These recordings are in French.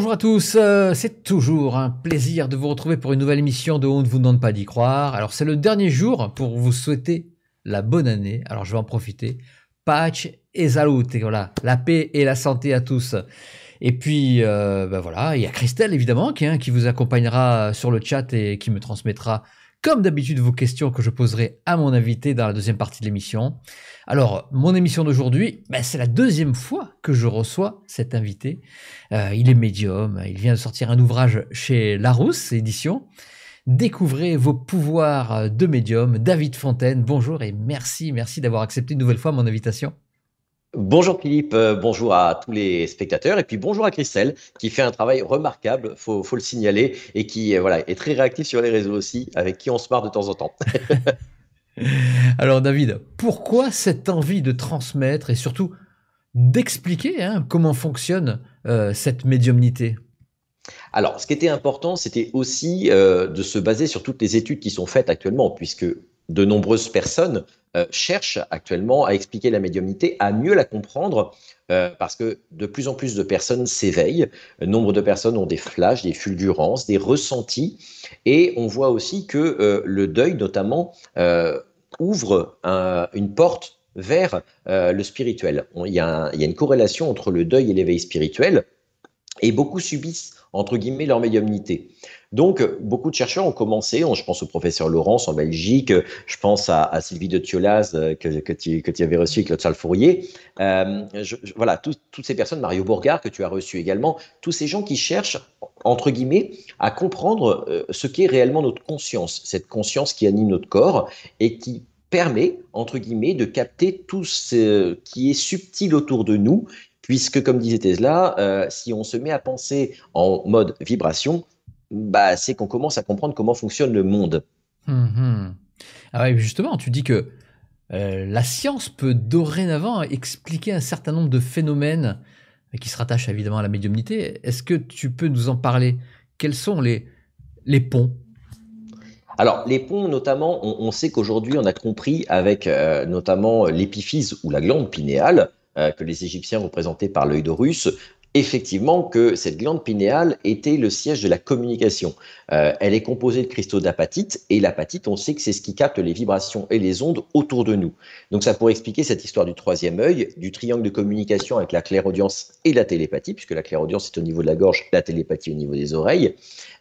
Bonjour à tous, euh, c'est toujours un plaisir de vous retrouver pour une nouvelle émission de On ne vous demande pas d'y croire. Alors c'est le dernier jour pour vous souhaiter la bonne année, alors je vais en profiter. Patch et salut, et voilà, la paix et la santé à tous. Et puis euh, bah voilà, il y a Christelle évidemment qui, hein, qui vous accompagnera sur le chat et qui me transmettra comme d'habitude, vos questions que je poserai à mon invité dans la deuxième partie de l'émission. Alors, mon émission d'aujourd'hui, ben, c'est la deuxième fois que je reçois cet invité. Euh, il est médium, il vient de sortir un ouvrage chez Larousse Édition. Découvrez vos pouvoirs de médium. David Fontaine, bonjour et merci, merci d'avoir accepté une nouvelle fois mon invitation. Bonjour Philippe, euh, bonjour à tous les spectateurs et puis bonjour à Christelle qui fait un travail remarquable, faut, faut le signaler, et qui euh, voilà, est très réactif sur les réseaux aussi, avec qui on se marre de temps en temps. Alors David, pourquoi cette envie de transmettre et surtout d'expliquer hein, comment fonctionne euh, cette médiumnité alors, ce qui était important, c'était aussi de se baser sur toutes les études qui sont faites actuellement, puisque de nombreuses personnes euh, cherchent actuellement à expliquer la médiumnité, à mieux la comprendre, euh, parce que de plus en plus de personnes s'éveillent. Euh, nombre de personnes ont des flashs, des fulgurances, des ressentis, et on voit aussi que le deuil, notamment, ouvre une porte vers le spirituel. Il y, y, a une corrélation entre le deuil et l'éveil spirituel, et beaucoup subissent, entre guillemets, leur médiumnité. Donc, beaucoup de chercheurs ont commencé, je pense au professeur Laurence en Belgique, je pense à, Sylvie de tiolaz euh, que, tu, avais reçu avec Claude Salle Fourier, euh, voilà, toutes ces personnes, Mario Bourgard que tu as reçu également, tous ces gens qui cherchent, entre guillemets, à comprendre euh, ce qu'est réellement notre conscience, cette conscience qui anime notre corps et qui permet, entre guillemets, de capter tout ce qui est subtil autour de nous, puisque, comme disait Tesla, si on se met à penser en mode vibration, bah, c'est qu'on commence à comprendre comment fonctionne le monde. Mhm. Ah justement, tu dis que euh, la science peut dorénavant expliquer un certain nombre de phénomènes qui se rattachent évidemment à la médiumnité. Est-ce que tu peux nous en parler Quels sont les, les ponts alors, les ponts, notamment, on, sait qu'aujourd'hui, on a compris avec euh, notamment l'épiphyse ou la glande pinéale, euh, que les Égyptiens représentaient par l'œil d'Horus, effectivement que cette glande pinéale était le siège de la communication. Euh, elle est composée de cristaux d'apatite, et l'apatite, on sait que c'est ce qui capte les vibrations et les ondes autour de nous. Donc ça pourrait expliquer cette histoire du troisième œil, du triangle de communication avec la clairaudience et la télépathie, puisque la clairaudience est au niveau de la gorge, la télépathie au niveau des oreilles.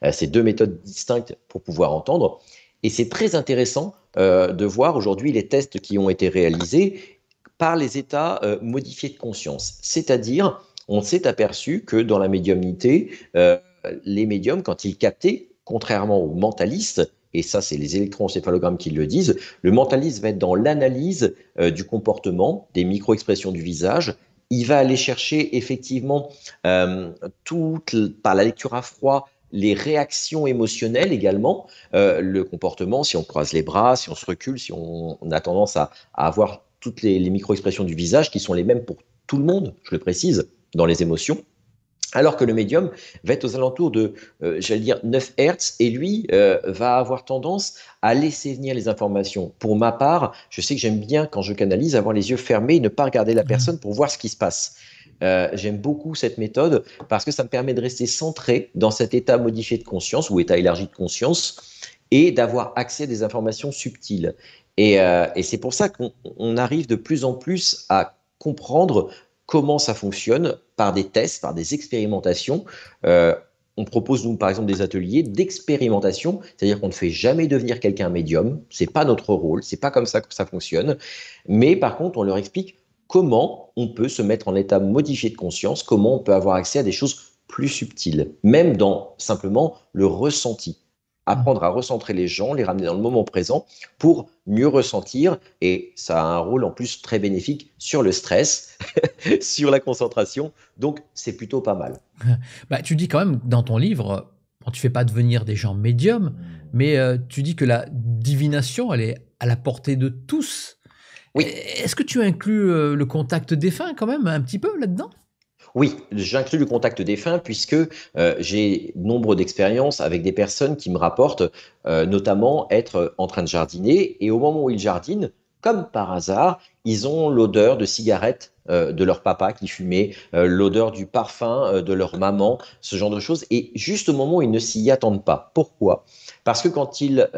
Euh, c'est deux méthodes distinctes pour pouvoir entendre. Et c'est très intéressant euh, de voir aujourd'hui les tests qui ont été réalisés par les états modifiés de conscience, c'est-à-dire on s'est aperçu que dans la médiumnité, euh, les médiums, quand ils captaient, contrairement aux mentalistes, et ça c'est les électroencéphalogrammes qui le disent, le mentaliste va être dans l'analyse euh, du comportement, des micro-expressions du visage, il va aller chercher effectivement euh, par la lecture à froid, les réactions émotionnelles également, le comportement, si on croise les bras, si on se recule, si on, a tendance à, avoir toutes les micro-expressions du visage qui sont les mêmes pour tout le monde, je le précise, dans les émotions, alors que le médium va être aux alentours de, euh, j'allais dire, 9 Hertz, et lui euh, va avoir tendance à laisser venir les informations. Pour ma part, je sais que j'aime bien, quand je canalise, avoir les yeux fermés et ne pas regarder la mmh. personne pour voir ce qui se passe. Euh, j'aime beaucoup cette méthode parce que ça me permet de rester centré dans cet état modifié de conscience ou état élargi de conscience et d'avoir accès à des informations subtiles. Et, et c'est pour ça qu'on arrive de plus en plus à comprendre comment ça fonctionne par des tests, par des expérimentations. Euh, on propose nous par exemple des ateliers d'expérimentation, c'est-à-dire qu'on ne fait jamais devenir quelqu'un médium, ce n'est pas notre rôle, ce n'est pas comme ça que ça fonctionne, mais par contre on leur explique comment on peut se mettre en état modifié de conscience, comment on peut avoir accès à des choses plus subtiles, même dans simplement le ressenti. Ah. apprendre à recentrer les gens, les ramener dans le moment présent pour mieux ressentir. Et ça a un rôle en plus très bénéfique sur le stress, sur la concentration. Donc c'est plutôt pas mal. Bah, tu dis quand même dans ton livre, tu tu fais pas devenir des gens médiums, mais euh, tu dis que la divination, elle est à la portée de tous. Est-ce que tu inclus euh, le contact défunt quand même un petit peu là-dedans oui, j'inclus le contact défunt puisque euh, j'ai nombre d'expériences avec des personnes qui me rapportent euh, notamment être en train de jardiner et au moment où ils jardinent, comme par hasard, ils ont l'odeur de cigarette euh, de leur papa qui fumait, l'odeur du parfum de leur maman, ce genre de choses. Et juste au moment où ils ne s'y attendent pas. Pourquoi Parce que quand ils,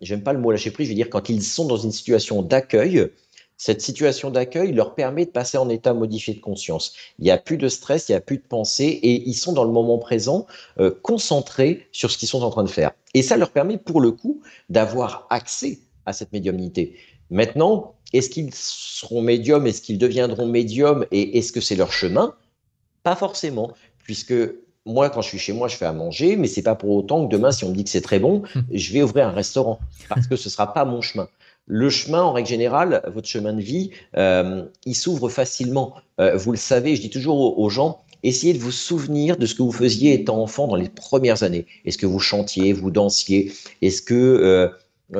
j'aime pas le mot lâcher prise, je veux dire quand ils sont dans une situation d'accueil, cette situation d'accueil leur permet de passer en état modifié de conscience. Il n'y a plus de stress, il n'y a plus de pensée et ils sont dans le moment présent euh, concentrés sur ce qu'ils sont en train de faire. Et ça leur permet pour le coup d'avoir accès à cette médiumnité. Maintenant, est-ce qu'ils seront médiums, est-ce qu'ils deviendront médiums et est-ce que c'est leur chemin Pas forcément, puisque moi, quand je suis chez moi, je fais à manger, mais c'est pas pour autant que demain, si on me dit que c'est très bon, hum. je vais ouvrir un restaurant parce que ce sera pas mon chemin le chemin, en règle générale, votre chemin de vie, euh, il s'ouvre facilement. Euh, vous le savez, je dis toujours aux, gens, essayez de vous souvenir de ce que vous faisiez étant enfant dans les premières années. Est-ce que vous chantiez, vous dansiez Est-ce que euh,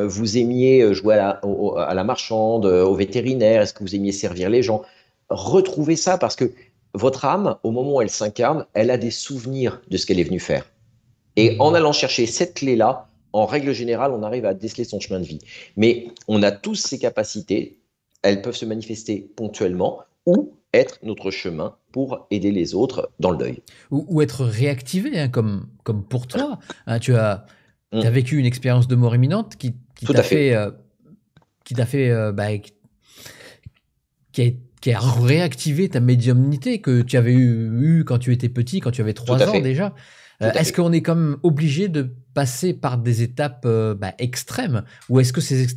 vous aimiez jouer à la, à la marchande, au vétérinaire Est-ce que vous aimiez servir les gens Retrouvez ça parce que votre âme, au moment où elle s'incarne, elle a des souvenirs de ce qu'elle est venue faire. Et en allant chercher cette clé-là, en règle générale, on arrive à déceler son chemin de vie. Mais on a tous ces capacités, elles peuvent se manifester ponctuellement ou être notre chemin pour aider les autres dans le deuil. Ou, être réactivé, hein, comme, comme pour toi. Hein, tu as, mm. vécu une expérience de mort imminente qui, qui t'a fait... Euh, qui t'a fait... Euh, bah, a, réactivé ta médiumnité que tu avais eu, quand tu étais petit, quand tu avais trois ans déjà. Euh, est-ce qu'on est quand même obligé de passer par des étapes euh, bah, extrêmes ou est-ce que ces,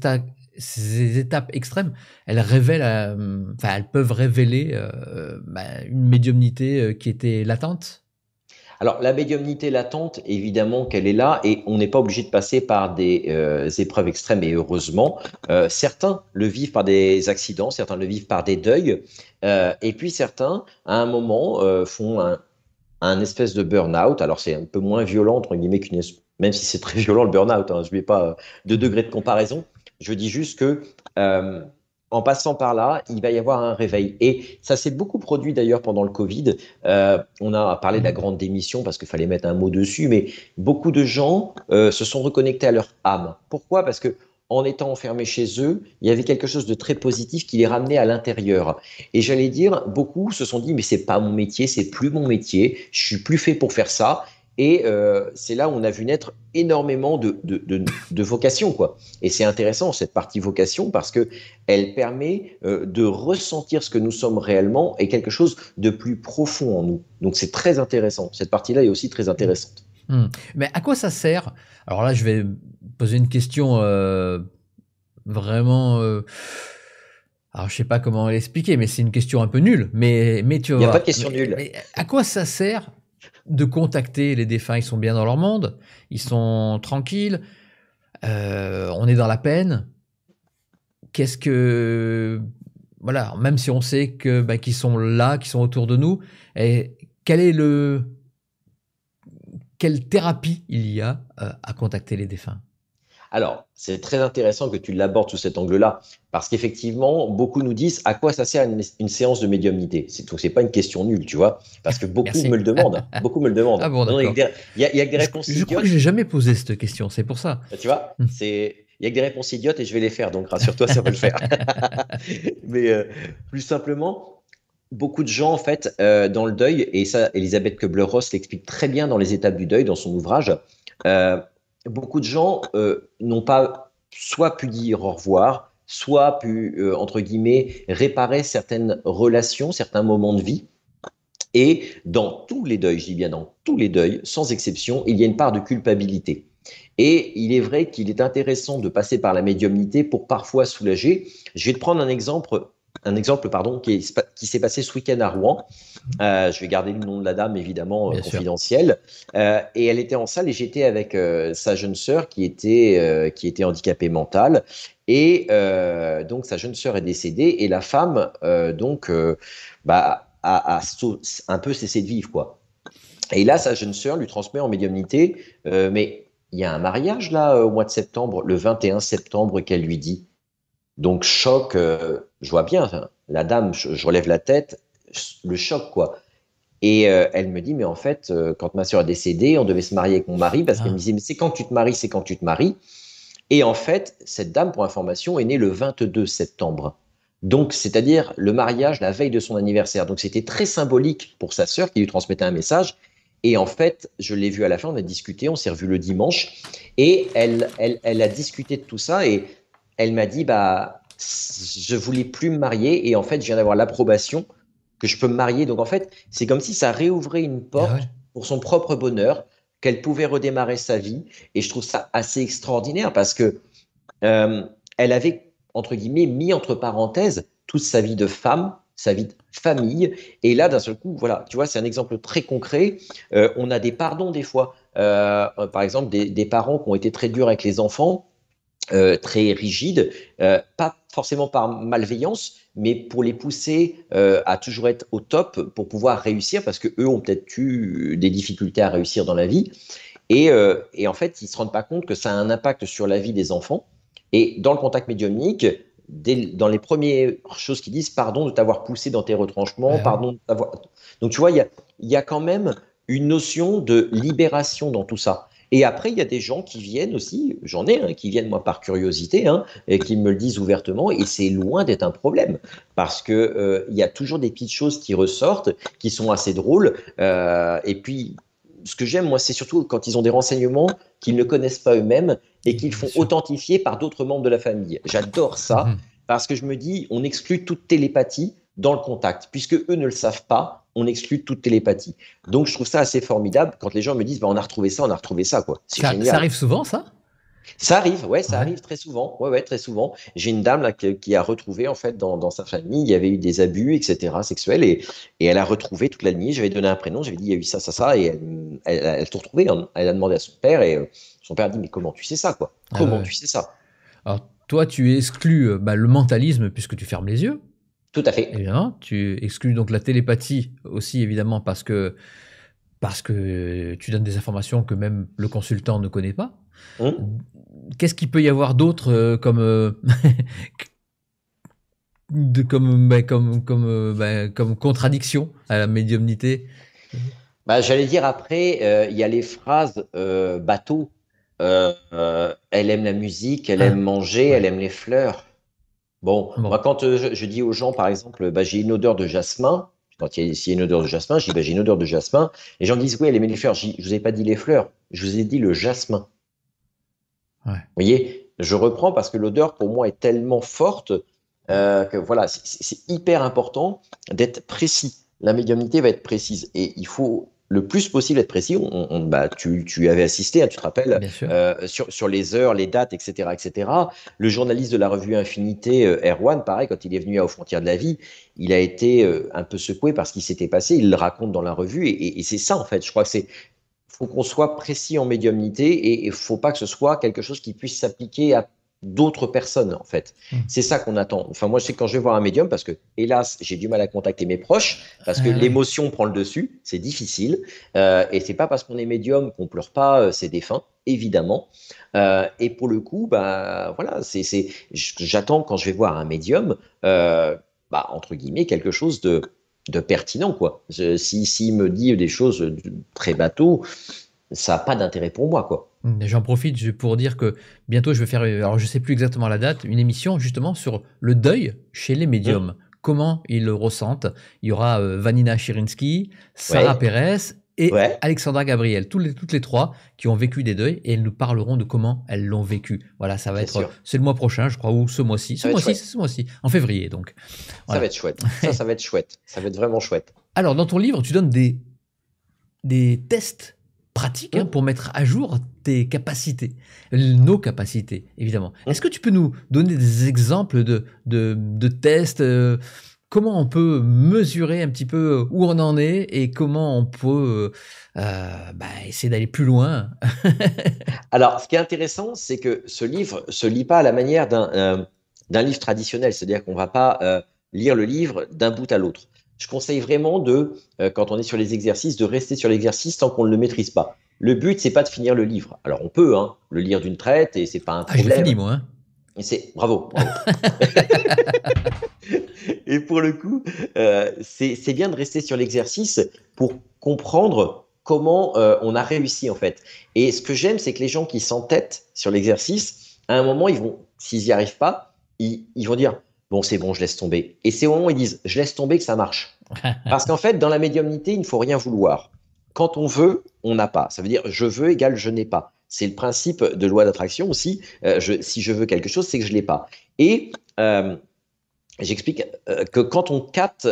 étapes extrêmes, elles révèlent, euh, elles peuvent révéler bah, une médiumnité qui était latente. Alors la médiumnité latente, évidemment qu'elle est là et on n'est pas obligé de passer par des épreuves extrêmes et heureusement, certains le vivent par des accidents, certains le vivent par des deuils et puis certains à un moment font un, un espèce de burn-out. Alors, c'est un peu moins violent, entre guillemets, qu'une même si c'est très violent le burn-out, hein, je ne mets pas euh, de degré de comparaison. Je dis juste que euh, en passant par là, il va y avoir un réveil. Et ça s'est beaucoup produit d'ailleurs pendant le Covid. Euh, on a parlé de la grande démission parce qu'il fallait mettre un mot dessus, mais beaucoup de gens se sont reconnectés à leur âme. Pourquoi Parce que en étant enfermés chez eux, il y avait quelque chose de très positif qui les ramenait à l'intérieur. Et j'allais dire, beaucoup se sont dit, mais c'est pas mon métier, c'est plus mon métier, je suis plus fait pour faire ça. Et euh, c'est là où on a vu naître énormément de, de, vocations. Quoi. Et c'est intéressant, cette partie vocation, parce que elle permet euh, de ressentir ce que nous sommes réellement et quelque chose de plus profond en nous. Donc c'est très intéressant. Cette partie-là est aussi très intéressante. Hmm. Mais à quoi ça sert Alors là, je vais poser une question euh, vraiment. Euh, alors je sais pas comment l'expliquer, mais c'est une question un peu nulle. Mais mais tu vois. Il n'y a pas de question nulle. à quoi ça sert de contacter les défunts Ils sont bien dans leur monde, ils sont tranquilles. Euh, on est dans la peine. Qu'est-ce que voilà, même si on sait que bah, qu'ils sont là, qu'ils sont autour de nous, et quel est le quelle thérapie il y a euh, à contacter les défunts alors, c'est très intéressant que tu l'abordes sous cet angle-là, parce qu'effectivement, beaucoup nous disent à quoi ça sert une, séance de médiumnité. Donc, c'est pas une question nulle, tu vois, parce que beaucoup me le demandent. Beaucoup me le demandent. Ah il, y a, des réponses. Je, idiotes. je crois que jamais posé cette question, c'est pour ça. Bah, tu vois, hmm. c'est il y a que des réponses idiotes et je vais les faire, donc rassure-toi, ça va le faire. Mais euh, plus simplement, beaucoup de gens, en fait, euh, dans le deuil, et ça, Elisabeth Kubler-Ross l'explique très bien dans Les étapes du deuil, dans son ouvrage, euh, beaucoup de gens euh, n'ont pas soit pu dire au revoir, soit pu, entre guillemets, réparer certaines relations, certains moments de vie. Et dans tous les deuils, je dis bien dans tous les deuils, sans exception, il y a une part de culpabilité. Et il est vrai qu'il est intéressant de passer par la médiumnité pour parfois soulager. Je vais te prendre un exemple un exemple pardon, qui, s'est passé ce week-end à Rouen. Mmh. Euh, je vais garder le nom de la dame, évidemment, euh, confidentiel. Euh, et elle était en salle et j'étais avec sa jeune sœur qui était, qui était handicapée mentale. Et donc, sa jeune sœur est décédée et la femme, donc, bah, a, un peu cessé de vivre, quoi. Et là, sa jeune sœur lui transmet en médiumnité, mais il y a un mariage là au mois de septembre, le 21 septembre, qu'elle lui dit. Donc, choc, je vois bien, la dame, je, relève la tête, le choc, quoi. Et euh, elle me dit, mais en fait, euh, quand ma soeur est décédée, on devait se marier avec mon mari, parce qu'elle me ah. disait, mais c'est quand tu te maries, c'est quand tu te maries. Et en fait, cette dame, pour information, est née le 22 septembre. Donc, c'est-à-dire le mariage la veille de son anniversaire. Donc, c'était très symbolique pour sa sœur qui lui transmettait un message. Et en fait, je l'ai vue à la fin, on a discuté, on s'est revu le dimanche. Et elle, elle, elle a discuté de tout ça et elle m'a dit, bah, je voulais plus me marier et en fait, je viens d'avoir l'approbation que je peux me marier. Donc en fait, c'est comme si ça réouvrait une porte ah pour son propre bonheur, qu'elle pouvait redémarrer sa vie. Et je trouve ça assez extraordinaire parce que euh, elle avait entre guillemets mis entre parenthèses toute sa vie de femme, sa vie de famille. Et là, d'un seul coup, voilà, tu vois, c'est un exemple très concret. Euh, on a des pardons des fois. Euh, par exemple, des parents qui ont été très durs avec les enfants euh, très rigide, euh, pas forcément par malveillance, mais pour les pousser euh, à toujours être au top pour pouvoir réussir, parce que eux ont peut-être eu des difficultés à réussir dans la vie, et, en fait ils se rendent pas compte que ça a un impact sur la vie des enfants. Et dans le contact médiumnique, dans les premières choses qu'ils disent, pardon de t'avoir poussé dans tes retranchements, pardon de t'avoir. Donc tu vois, il y a quand même une notion de libération dans tout ça. Et après, il y a des gens qui viennent aussi, j'en ai, hein, qui viennent moi par curiosité, hein, et qui me le disent ouvertement, et c'est loin d'être un problème, parce que euh, il y a toujours des petites choses qui ressortent, qui sont assez drôles, euh, et puis ce que j'aime, moi, c'est surtout quand ils ont des renseignements qu'ils ne connaissent pas eux-mêmes et qu'ils font authentifier par d'autres membres de la famille. J'adore ça mhm. parce que je me dis, on exclut toute télépathie dans le contact, puisque eux ne le savent pas, on exclut toute télépathie. Donc je trouve ça assez formidable quand les gens me disent bah, on a retrouvé ça, on a retrouvé ça. Quoi. Ça, arrive souvent, ça ça arrive, ouais, ça arrive très souvent. Ouais, ouais, très souvent. J'ai une dame qui, a retrouvé en fait dans, sa famille, il y avait eu des abus, etc., sexuels, et, et elle a retrouvé toute la nuit. J'avais donné un prénom, j'avais dit il y a eu ça, ça, ça, et elle, elle, elle retrouvée. Hein. Elle a demandé à son père, et euh, son père a dit mais comment tu sais ça, quoi ah Comment tu sais ça Alors toi, tu exclus euh, bah, le mentalisme puisque tu fermes les yeux. Tout à fait. Eh tu exclus donc la télépathie aussi, évidemment, parce que, parce que tu donnes des informations que même le consultant ne connaît pas. Hum. Qu'est-ce qu'il peut y avoir d'autre euh, euh, ben, comme, comme, comme, euh, comme, ben, comme, contradiction à la médiumnité bah, J'allais dire après, il y a les phrases bateau. elle aime la musique, elle ah. aime manger, elle aime les fleurs. Bon, moi, quand euh, je, dis aux gens, par exemple, bah, j'ai une odeur de jasmin, quand il y, a, une odeur de jasmin, je dis, bah, j'ai une odeur de jasmin. Les gens disent, oui, les fleurs. Je ne vous ai pas dit les fleurs, je vous ai dit le jasmin. Vous voyez, je reprends parce que l'odeur, pour moi, est tellement forte euh, que voilà, c'est hyper important d'être précis. La médiumnité va être précise et il faut le plus possible être précis. On, bah, tu, tu, avais assisté, hein, tu te rappelles, euh, sur, les heures, les dates, etc., etc. Le journaliste de la revue Infinité, euh, Erwan, pareil, quand il est venu à Aux frontières de la vie, il a été euh, un peu secoué par ce qui s'était passé. Il le raconte dans la revue et, c'est ça, en fait. Je crois que c'est faut qu'on soit précis en médiumnité et il faut pas que ce soit quelque chose qui puisse s'appliquer à d'autres personnes, en fait. Hmm. C'est ça qu'on attend. Enfin, moi, je sais quand je vais voir un médium, parce que, hélas, j'ai du mal à contacter mes proches, parce que ah l'émotion prend le dessus, c'est difficile. Euh, et c'est pas parce qu'on est médium qu'on pleure pas euh, c'est ses défunts, évidemment. Euh, et pour le coup, bah, voilà, c'est, j'attends quand je vais voir un médium, bah, entre guillemets, quelque chose de, de pertinent, quoi. S'il si, me dit des choses très bateaux, ça a pas d'intérêt pour moi, quoi. J'en profite pour dire que bientôt je vais faire, euh, alors je sais plus exactement la date, une émission justement sur le deuil chez les médiums. Comment ils le ressentent. Il y aura euh, Vanina Chirinsky, Sarah Perez Pérez et Alexandra Gabriel, toutes les, trois qui ont vécu des deuils et elles nous parleront de comment elles l'ont vécu. Voilà, ça va être, euh, c'est le mois prochain, je crois, ou ce mois-ci. Ce mois-ci, ce mois-ci, en février donc. Ça va être chouette. ça, va être chouette. Ça va être vraiment chouette. Alors, dans ton livre, tu donnes des, des tests pratique hein, pour mettre à jour tes capacités, nos capacités, évidemment. Est-ce que tu peux nous donner des exemples de, de, tests euh, Comment on peut mesurer un petit peu euh, où on en est et comment on peut euh, bah, essayer d'aller plus loin Alors, ce qui est intéressant, c'est que ce livre se lit pas à la manière d'un livre traditionnel, c'est-à-dire qu'on ne va pas lire le livre d'un bout à l'autre je conseille vraiment de, euh, quand on est sur les exercices, de rester sur l'exercice tant qu'on ne le maîtrise pas. Le but, c'est pas de finir le livre. Alors on peut hein, le lire d'une traite et c'est pas un problème. Ah, je fini moi. Hein. C'est bravo. et pour le coup, euh, c'est bien de rester sur l'exercice pour comprendre comment euh, on a réussi en fait. Et ce que j'aime, c'est que les gens qui s'entêtent sur l'exercice, à un moment, ils vont, s'ils n'y arrivent pas, ils vont dire bon, c'est bon, je laisse tomber. Et c'est au moment où ils disent, je laisse tomber que ça marche. Parce qu'en fait, dans la médiumnité, il ne faut rien vouloir. Quand on veut, on n'a pas. Ça veut dire, je veux égale je n'ai pas. C'est le principe de loi d'attraction aussi. Euh, si je veux quelque chose, c'est que je ne l'ai pas. Et euh, j'explique euh, que quand on capte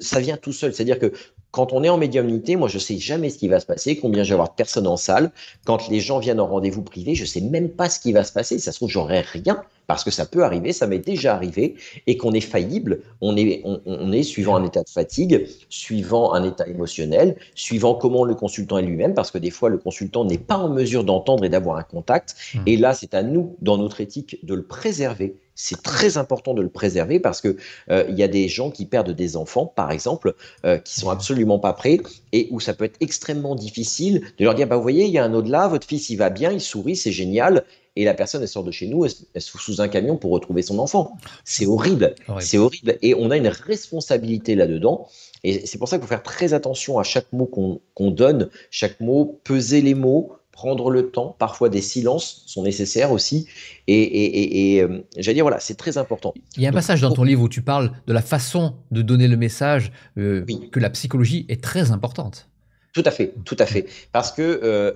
ça vient tout seul. C'est-à-dire que quand on est en médiumnité, moi, je ne sais jamais ce qui va se passer, combien je vais avoir de personnes en salle. Quand les gens viennent en rendez-vous privé, je sais même pas ce qui va se passer. Ça se trouve, j'aurai rien parce que ça peut arriver, ça m'est déjà arrivé et qu'on est faillible. On est, on, est suivant un état de fatigue, suivant un état émotionnel, suivant comment le consultant est lui-même parce que des fois, le consultant n'est pas en mesure d'entendre et d'avoir un contact. Mmh. Et là, c'est à nous, dans notre éthique, de le préserver c'est très important de le préserver parce que euh, il y a des gens qui perdent des enfants, par exemple, qui euh, qui sont absolument pas prêts et où ça peut être extrêmement difficile de leur dire, bah vous voyez, il y a un au-delà, votre fils il va bien, il sourit, c'est génial, et la personne elle sort de chez nous elle, sous un camion pour retrouver son enfant. C'est horrible, c'est horrible et on a une responsabilité là-dedans et c'est pour ça qu'il faut faire très attention à chaque mot qu'on donne, chaque mot, peser les mots, prendre le temps, parfois des silences sont nécessaires aussi. Et, euh, j'allais dire, voilà, c'est très important. Il y a un passage dans ton livre où tu parles de la façon de donner le message, euh, que la psychologie est très importante. Tout à fait, tout à fait. Parce que euh,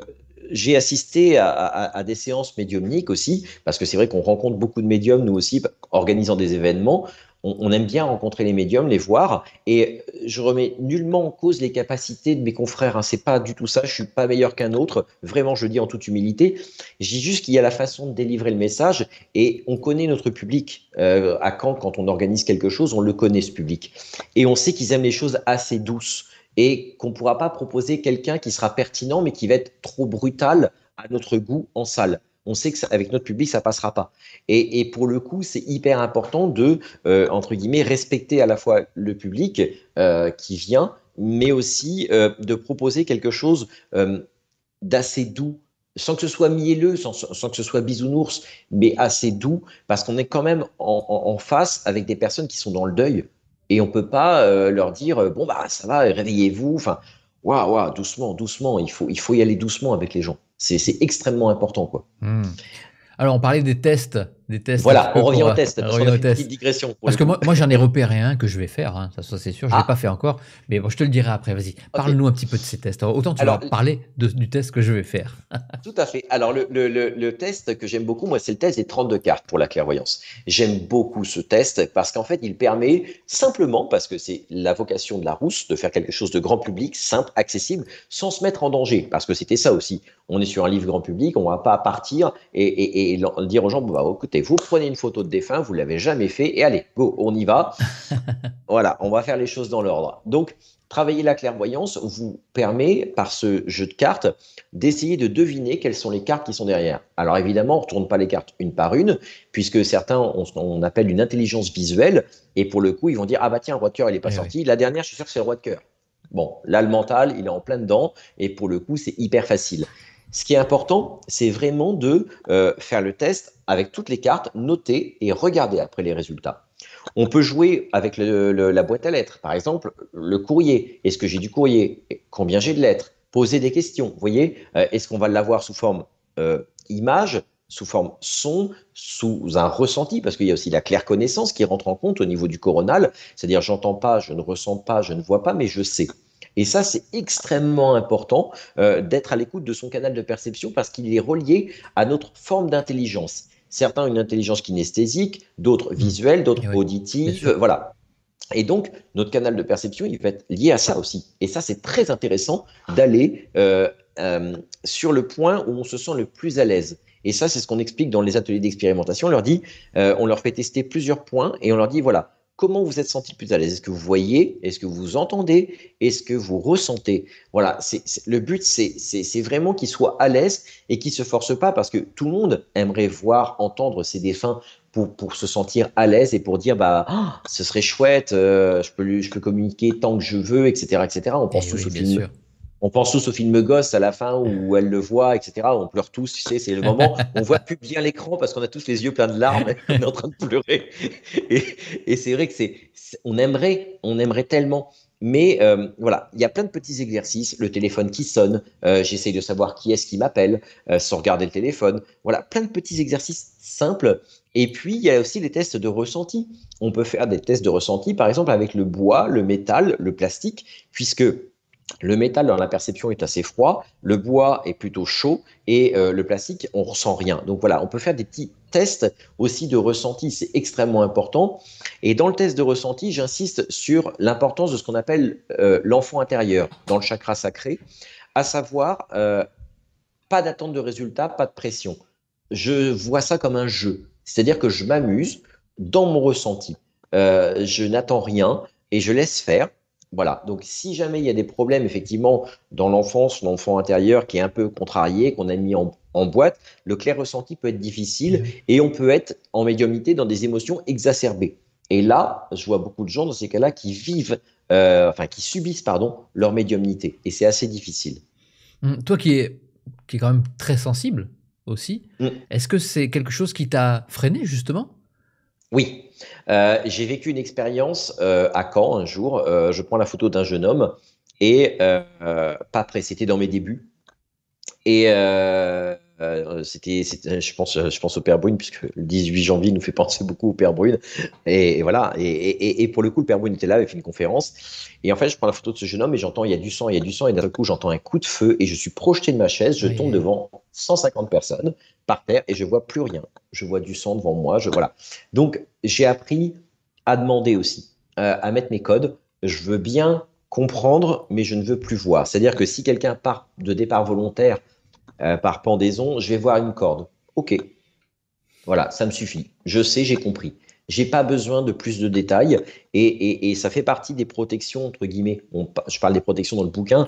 j'ai assisté à, à, des séances médiumniques aussi, parce que c'est vrai qu'on rencontre beaucoup de médiums, nous aussi, organisant des événements on, aime bien rencontrer les médiums, les voir, et je remets nullement en cause les capacités de mes confrères. Hein. C'est pas du tout ça. Je suis pas meilleur qu'un autre. Vraiment, je le dis en toute humilité. Je dis juste qu'il y a la façon de délivrer le message, et on connaît notre public. Euh, à Caen, quand on organise quelque chose, on le connaît ce public, et on sait qu'ils aiment les choses assez douces et qu'on ne pourra pas proposer quelqu'un qui sera pertinent mais qui va être trop brutal à notre goût en salle on sait que avec notre public, ça passera pas. Et, pour le coup, c'est hyper important de, euh, entre guillemets, respecter à la fois le public euh, qui vient, mais aussi euh, de proposer quelque chose d'assez doux, sans que ce soit mielleux, sans, que ce soit bisounours, mais assez doux, parce qu'on est quand même en, face avec des personnes qui sont dans le deuil. Et on peut pas leur dire, bon, bah, ça va, réveillez-vous. Enfin, waouh, waouh, doucement, doucement, il faut, il faut y aller doucement avec les gens. C'est extrêmement important. Quoi. Hmm. Alors, on parlait des tests des tests. Voilà, on revient au test. Parce, revient test. digression parce que moi, moi j'en ai repéré un que je vais faire. Hein. Ça, ça c'est sûr, je ne l'ai ah. pas fait encore. Mais bon, je te le dirai après. Vas-y, parle-nous un petit peu de ces tests. autant tu vas parler du test que je vais faire. tout à fait. Alors, le, le, le, test que j'aime beaucoup, moi, c'est le test des 32 cartes pour la clairvoyance. J'aime beaucoup ce test parce qu'en fait, il permet simplement, parce que c'est la vocation de la rousse, de faire quelque chose de grand public, simple, accessible, sans se mettre en danger. Parce que c'était ça aussi. On est sur un livre grand public, on ne va pas partir et, et, dire aux gens, bah, écoutez, vous prenez une photo de défunt, vous l'avez jamais fait, et allez, go, on y va. voilà, on va faire les choses dans l'ordre. Donc, travailler la clairvoyance vous permet, par ce jeu de cartes, d'essayer de deviner quelles sont les cartes qui sont derrière. Alors évidemment, on ne retourne pas les cartes une par une, puisque certains, on, appelle une intelligence visuelle, et pour le coup, ils vont dire, ah bah tiens, le roi de cœur, il n'est pas eh sorti. La dernière, je suis sûr que c'est le roi de cœur. Bon, là, le mental, il est en plein dedans, et pour le coup, c'est hyper facile. Ce qui est important, c'est vraiment de euh, faire le test avec toutes les cartes, noter et regarder après les résultats. On peut jouer avec la boîte à lettres, par exemple, le courrier. Est-ce que j'ai du courrier Combien j'ai de lettres Poser des questions. voyez, euh, est-ce qu'on va l'avoir sous forme euh, image, sous forme son, sous un ressenti, parce qu'il y a aussi la claire connaissance qui rentre en compte au niveau du coronal, c'est-à-dire j'entends pas, je ne ressens pas, je ne vois pas, mais je sais. Et ça, c'est extrêmement important euh, d'être à l'écoute de son canal de perception parce qu'il est relié à notre forme d'intelligence. Certains ont une intelligence kinesthésique, d'autres mmh. visuelle, d'autres auditives, auditive, voilà. Et donc, notre canal de perception, il va être lié à ça aussi. Et ça, c'est très intéressant d'aller euh, euh, sur le point où on se sent le plus à l'aise. Et ça, c'est ce qu'on explique dans les ateliers d'expérimentation. On leur dit, on leur fait tester plusieurs points et on leur dit, voilà, comment vous êtes senti plus à l'aise Est-ce que vous voyez Est-ce que vous entendez Est-ce que vous ressentez Voilà, le but, c'est, vraiment qu'il soit à l'aise et qu'il ne se force pas parce que tout le monde aimerait voir, entendre ses défunts pour, se sentir à l'aise et pour dire bah ah, ce serait chouette, euh, je, peux, je peux communiquer tant que je veux, etc. etc. On pense tout eh tous oui, au on pense tous au film Gosse à la fin où elle le voit, etc. On pleure tous, tu sais, c'est le moment. On voit plus bien l'écran parce qu'on a tous les yeux pleins de larmes, on est en train de pleurer. Et, c'est vrai que c'est, on aimerait, on aimerait tellement. Mais euh, voilà, il y a plein de petits exercices. Le téléphone qui sonne, J'essaie euh, j'essaye de savoir qui est-ce qui m'appelle euh, sans regarder le téléphone. Voilà, plein de petits exercices simples. Et puis, il y a aussi les tests de ressenti. On peut faire des tests de ressenti, par exemple, avec le bois, le métal, le plastique, puisque le métal, dans la perception, est assez froid, le bois est plutôt chaud et euh, le plastique, on ressent rien. Donc voilà, on peut faire des petits tests aussi de ressenti, c'est extrêmement important. Et dans le test de ressenti, j'insiste sur l'importance de ce qu'on appelle euh, l'enfant intérieur dans le chakra sacré, à savoir euh, pas d'attente de résultat, pas de pression. Je vois ça comme un jeu, c'est-à-dire que je m'amuse dans mon ressenti. je n'attends rien et je laisse faire voilà, donc si jamais il y a des problèmes, effectivement, dans l'enfance, l'enfant intérieur qui est un peu contrarié, qu'on a mis en, boîte, le clair ressenti peut être difficile et on peut être en médiumnité dans des émotions exacerbées. Et là, je vois beaucoup de gens dans ces cas-là qui vivent, euh, enfin qui subissent, pardon, leur médiumnité. Et c'est assez difficile. Hum, toi qui es, qui est quand même très sensible aussi, hum. est-ce que c'est quelque chose qui t'a freiné justement oui, euh, j'ai vécu une expérience euh, à Caen un jour. Euh, je prends la photo d'un jeune homme et pas après, c'était dans mes débuts. Et euh, c'était, je pense, euh, je pense au Père Brune, puisque le 18 janvier nous fait penser beaucoup au Père Brune. Et, voilà. Et, pour le coup, le Père Brune était là, avait fait une conférence. Et en fait, je prends la photo de ce jeune homme et j'entends, il y a du sang, il y a du sang. Et d'un coup, j'entends un coup de feu et je suis projeté de ma chaise. Je tombe devant 150 personnes par terre et je vois plus rien. Je vois du sang devant moi. Je, voilà. Donc, j'ai appris à demander aussi, euh, à mettre mes codes. Je veux bien comprendre, mais je ne veux plus voir. C'est-à-dire que si quelqu'un part de départ volontaire euh, par pendaison, je vais voir une corde. OK. Voilà, ça me suffit. Je sais, j'ai compris. J'ai pas besoin de plus de détails et, ça fait partie des protections entre guillemets. je parle des protections dans le bouquin.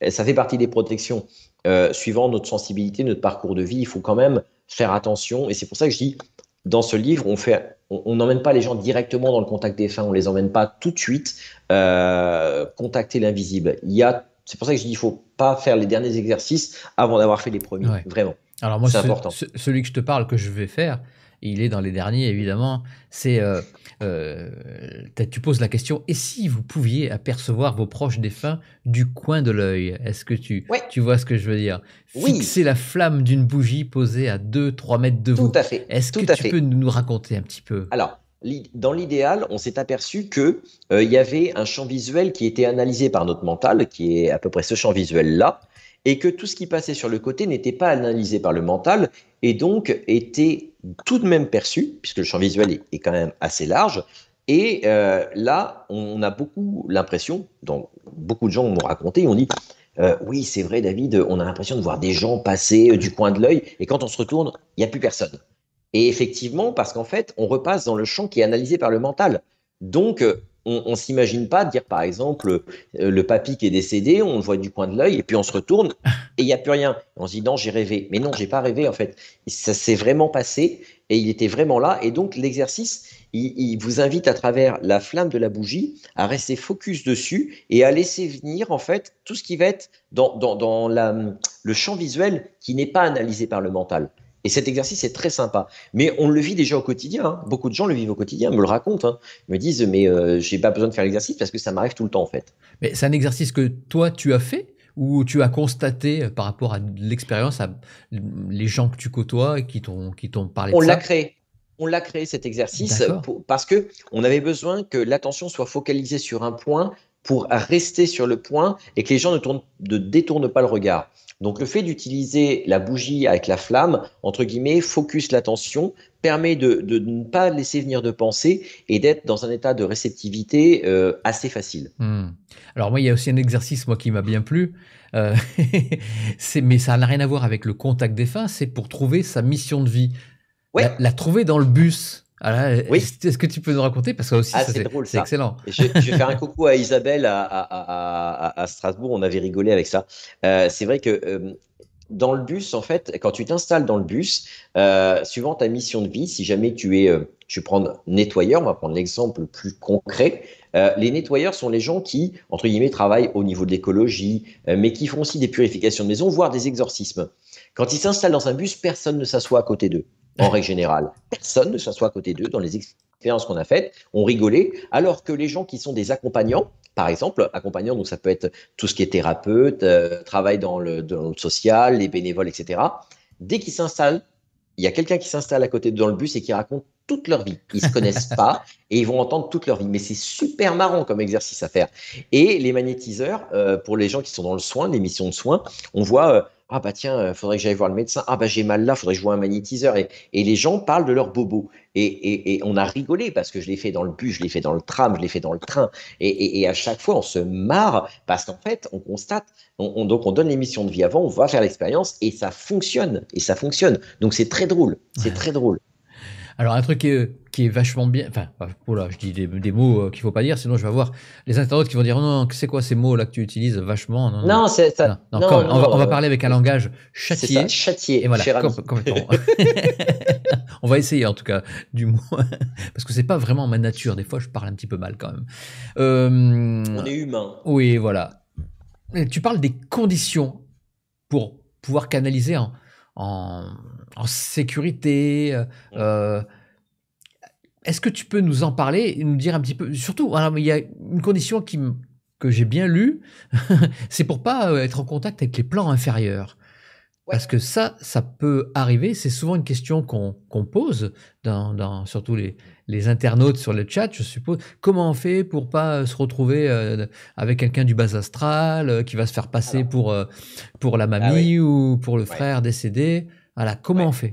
Euh, ça fait partie des protections. Euh, suivant notre sensibilité, notre parcours de vie, il faut quand même faire attention. Et c'est pour ça que je dis, dans ce livre, on fait, on n'emmène pas les gens directement dans le contact des fins, on les emmène pas tout de suite contacter l'invisible. Il y a c'est pour ça que je dis ne faut pas faire les derniers exercices avant d'avoir fait les premiers. Vraiment. Alors moi, c'est important. celui que je te parle que je vais faire, il est dans les derniers évidemment. C'est euh, euh, tu poses la question et si vous pouviez apercevoir vos proches défunts du coin de l'œil Est-ce que tu tu vois ce que je veux dire Fixer la flamme d'une bougie posée à 2-3 mètres de vous. Tout à fait. Est-ce que tu peux nous raconter un petit peu Alors dans l'idéal, on s'est aperçu qu'il euh, y avait un champ visuel qui était analysé par notre mental, qui est à peu près ce champ visuel-là, et que tout ce qui passait sur le côté n'était pas analysé par le mental, et donc était tout de même perçu, puisque le champ visuel est, quand même assez large. Et euh, là, on a beaucoup l'impression, donc beaucoup de gens m'ont raconté, on dit euh, oui, c'est vrai, David, on a l'impression de voir des gens passer du coin de l'œil, et quand on se retourne, il n'y a plus personne. Et effectivement, parce qu'en fait, on repasse dans le champ qui est analysé par le mental. Donc, euh, on, ne s'imagine pas dire, par exemple, euh, le papy qui est décédé, on le voit du coin de l'œil, et puis on se retourne, et il n'y a plus rien. On se dit, non, j'ai rêvé. Mais non, j'ai pas rêvé, en fait. Ça s'est vraiment passé, et il était vraiment là. Et donc, l'exercice, il, vous invite à travers la flamme de la bougie à rester focus dessus et à laisser venir, en fait, tout ce qui va être dans, le champ visuel qui n'est pas analysé par le mental. Et cet exercice est très sympa. Mais on le vit déjà au quotidien. Hein. Beaucoup de gens le vivent au quotidien, me le racontent. Hein. me disent, mais euh, j'ai pas besoin de faire l'exercice parce que ça m'arrive tout le temps, en fait. Mais c'est un exercice que toi, tu as fait ou tu as constaté euh, par rapport à l'expérience, à les gens que tu côtoies qui t'ont, qui t'ont parlé on l'a créé. On l'a créé cet exercice parce que on avait besoin que l'attention soit focalisée sur un point pour rester sur le point et que les gens ne, détournent pas le regard. Donc le fait d'utiliser la bougie avec la flamme, entre guillemets, focus l'attention, permet de, ne pas laisser venir de pensées et d'être dans un état de réceptivité euh, assez facile. Hmm. Alors moi, il y a aussi un exercice moi qui m'a bien plu, euh, mais ça n'a rien à voir avec le contact des fins, c'est pour trouver sa mission de vie. la trouver dans le bus. Ah oui. Est-ce que tu peux nous raconter Parce que aussi, ah, c'est drôle, c'est excellent. Je, vais faire un coucou à Isabelle à, Strasbourg. On avait rigolé avec ça. Euh, c'est vrai que euh, dans le bus, en fait, quand tu t'installes dans le bus, euh, suivant ta mission de vie, si jamais tu es, tu prends nettoyeur, on va prendre l'exemple plus concret. les nettoyeurs sont les gens qui, entre guillemets, travaillent au niveau de l'écologie, mais qui font aussi des purifications de maison, voire des exorcismes. Quand ils s'installent dans un bus, personne ne s'assoit à côté d'eux en règle générale. Personne ne s'assoit à côté d'eux dans les expériences qu'on a faites. On rigolait, alors que les gens qui sont des accompagnants, par exemple, accompagnants, donc ça peut être tout ce qui est thérapeute, euh, travail dans le, social, les bénévoles, etc. Dès qu'ils s'installent, il y a quelqu'un qui s'installe à côté d'eux dans le bus et qui raconte toute leur vie. Ils ne se connaissent pas et ils vont entendre toute leur vie. Mais c'est super marrant comme exercice à faire. Et les magnétiseurs, euh, pour les gens qui sont dans le soin, les missions de soins, on voit, euh, ah bah tiens, euh, faudrait que j'aille voir le médecin. Ah bah j'ai mal là, faudrait que je vois un magnétiseur. Et, les gens parlent de leurs bobos. Et, on a rigolé parce que je l'ai fait dans le bus, je l'ai fait dans le tram, je l'ai fait dans le train. Et, à chaque fois, on se marre parce qu'en fait, on constate. On, donc on donne l'émission de vie avant, on va faire l'expérience et ça fonctionne. Et ça fonctionne. Donc c'est très drôle. C'est très drôle. Alors un truc qui est, vachement bien, enfin voilà, je dis des, mots euh, qu'il ne faut pas dire, sinon je vais avoir les internautes qui vont dire non, c'est quoi ces mots là que tu utilises vachement Non, c'est ça. on, va, euh, parler avec un langage châtié. Ça, châtié. Et voilà, on va essayer en tout cas, du moins, parce que ce n'est pas vraiment ma nature. Des fois, je parle un petit peu mal quand même. Euh, on est humain. Oui, voilà. Tu parles des conditions pour pouvoir canaliser en en, sécurité euh, euh, Est-ce que tu peux nous en parler et nous dire un petit peu Surtout, alors, il y a une condition que j'ai bien lue, c'est pour pas euh, être en contact avec les plans inférieurs. Parce que ça, ça peut arriver. C'est souvent une question qu'on pose, dans, surtout les, les, internautes sur le chat, je suppose. Comment on fait pour pas euh, se retrouver euh, avec quelqu'un du bas astral euh, qui va se faire passer pour, pour la mamie ah ou pour le frère décédé comment on fait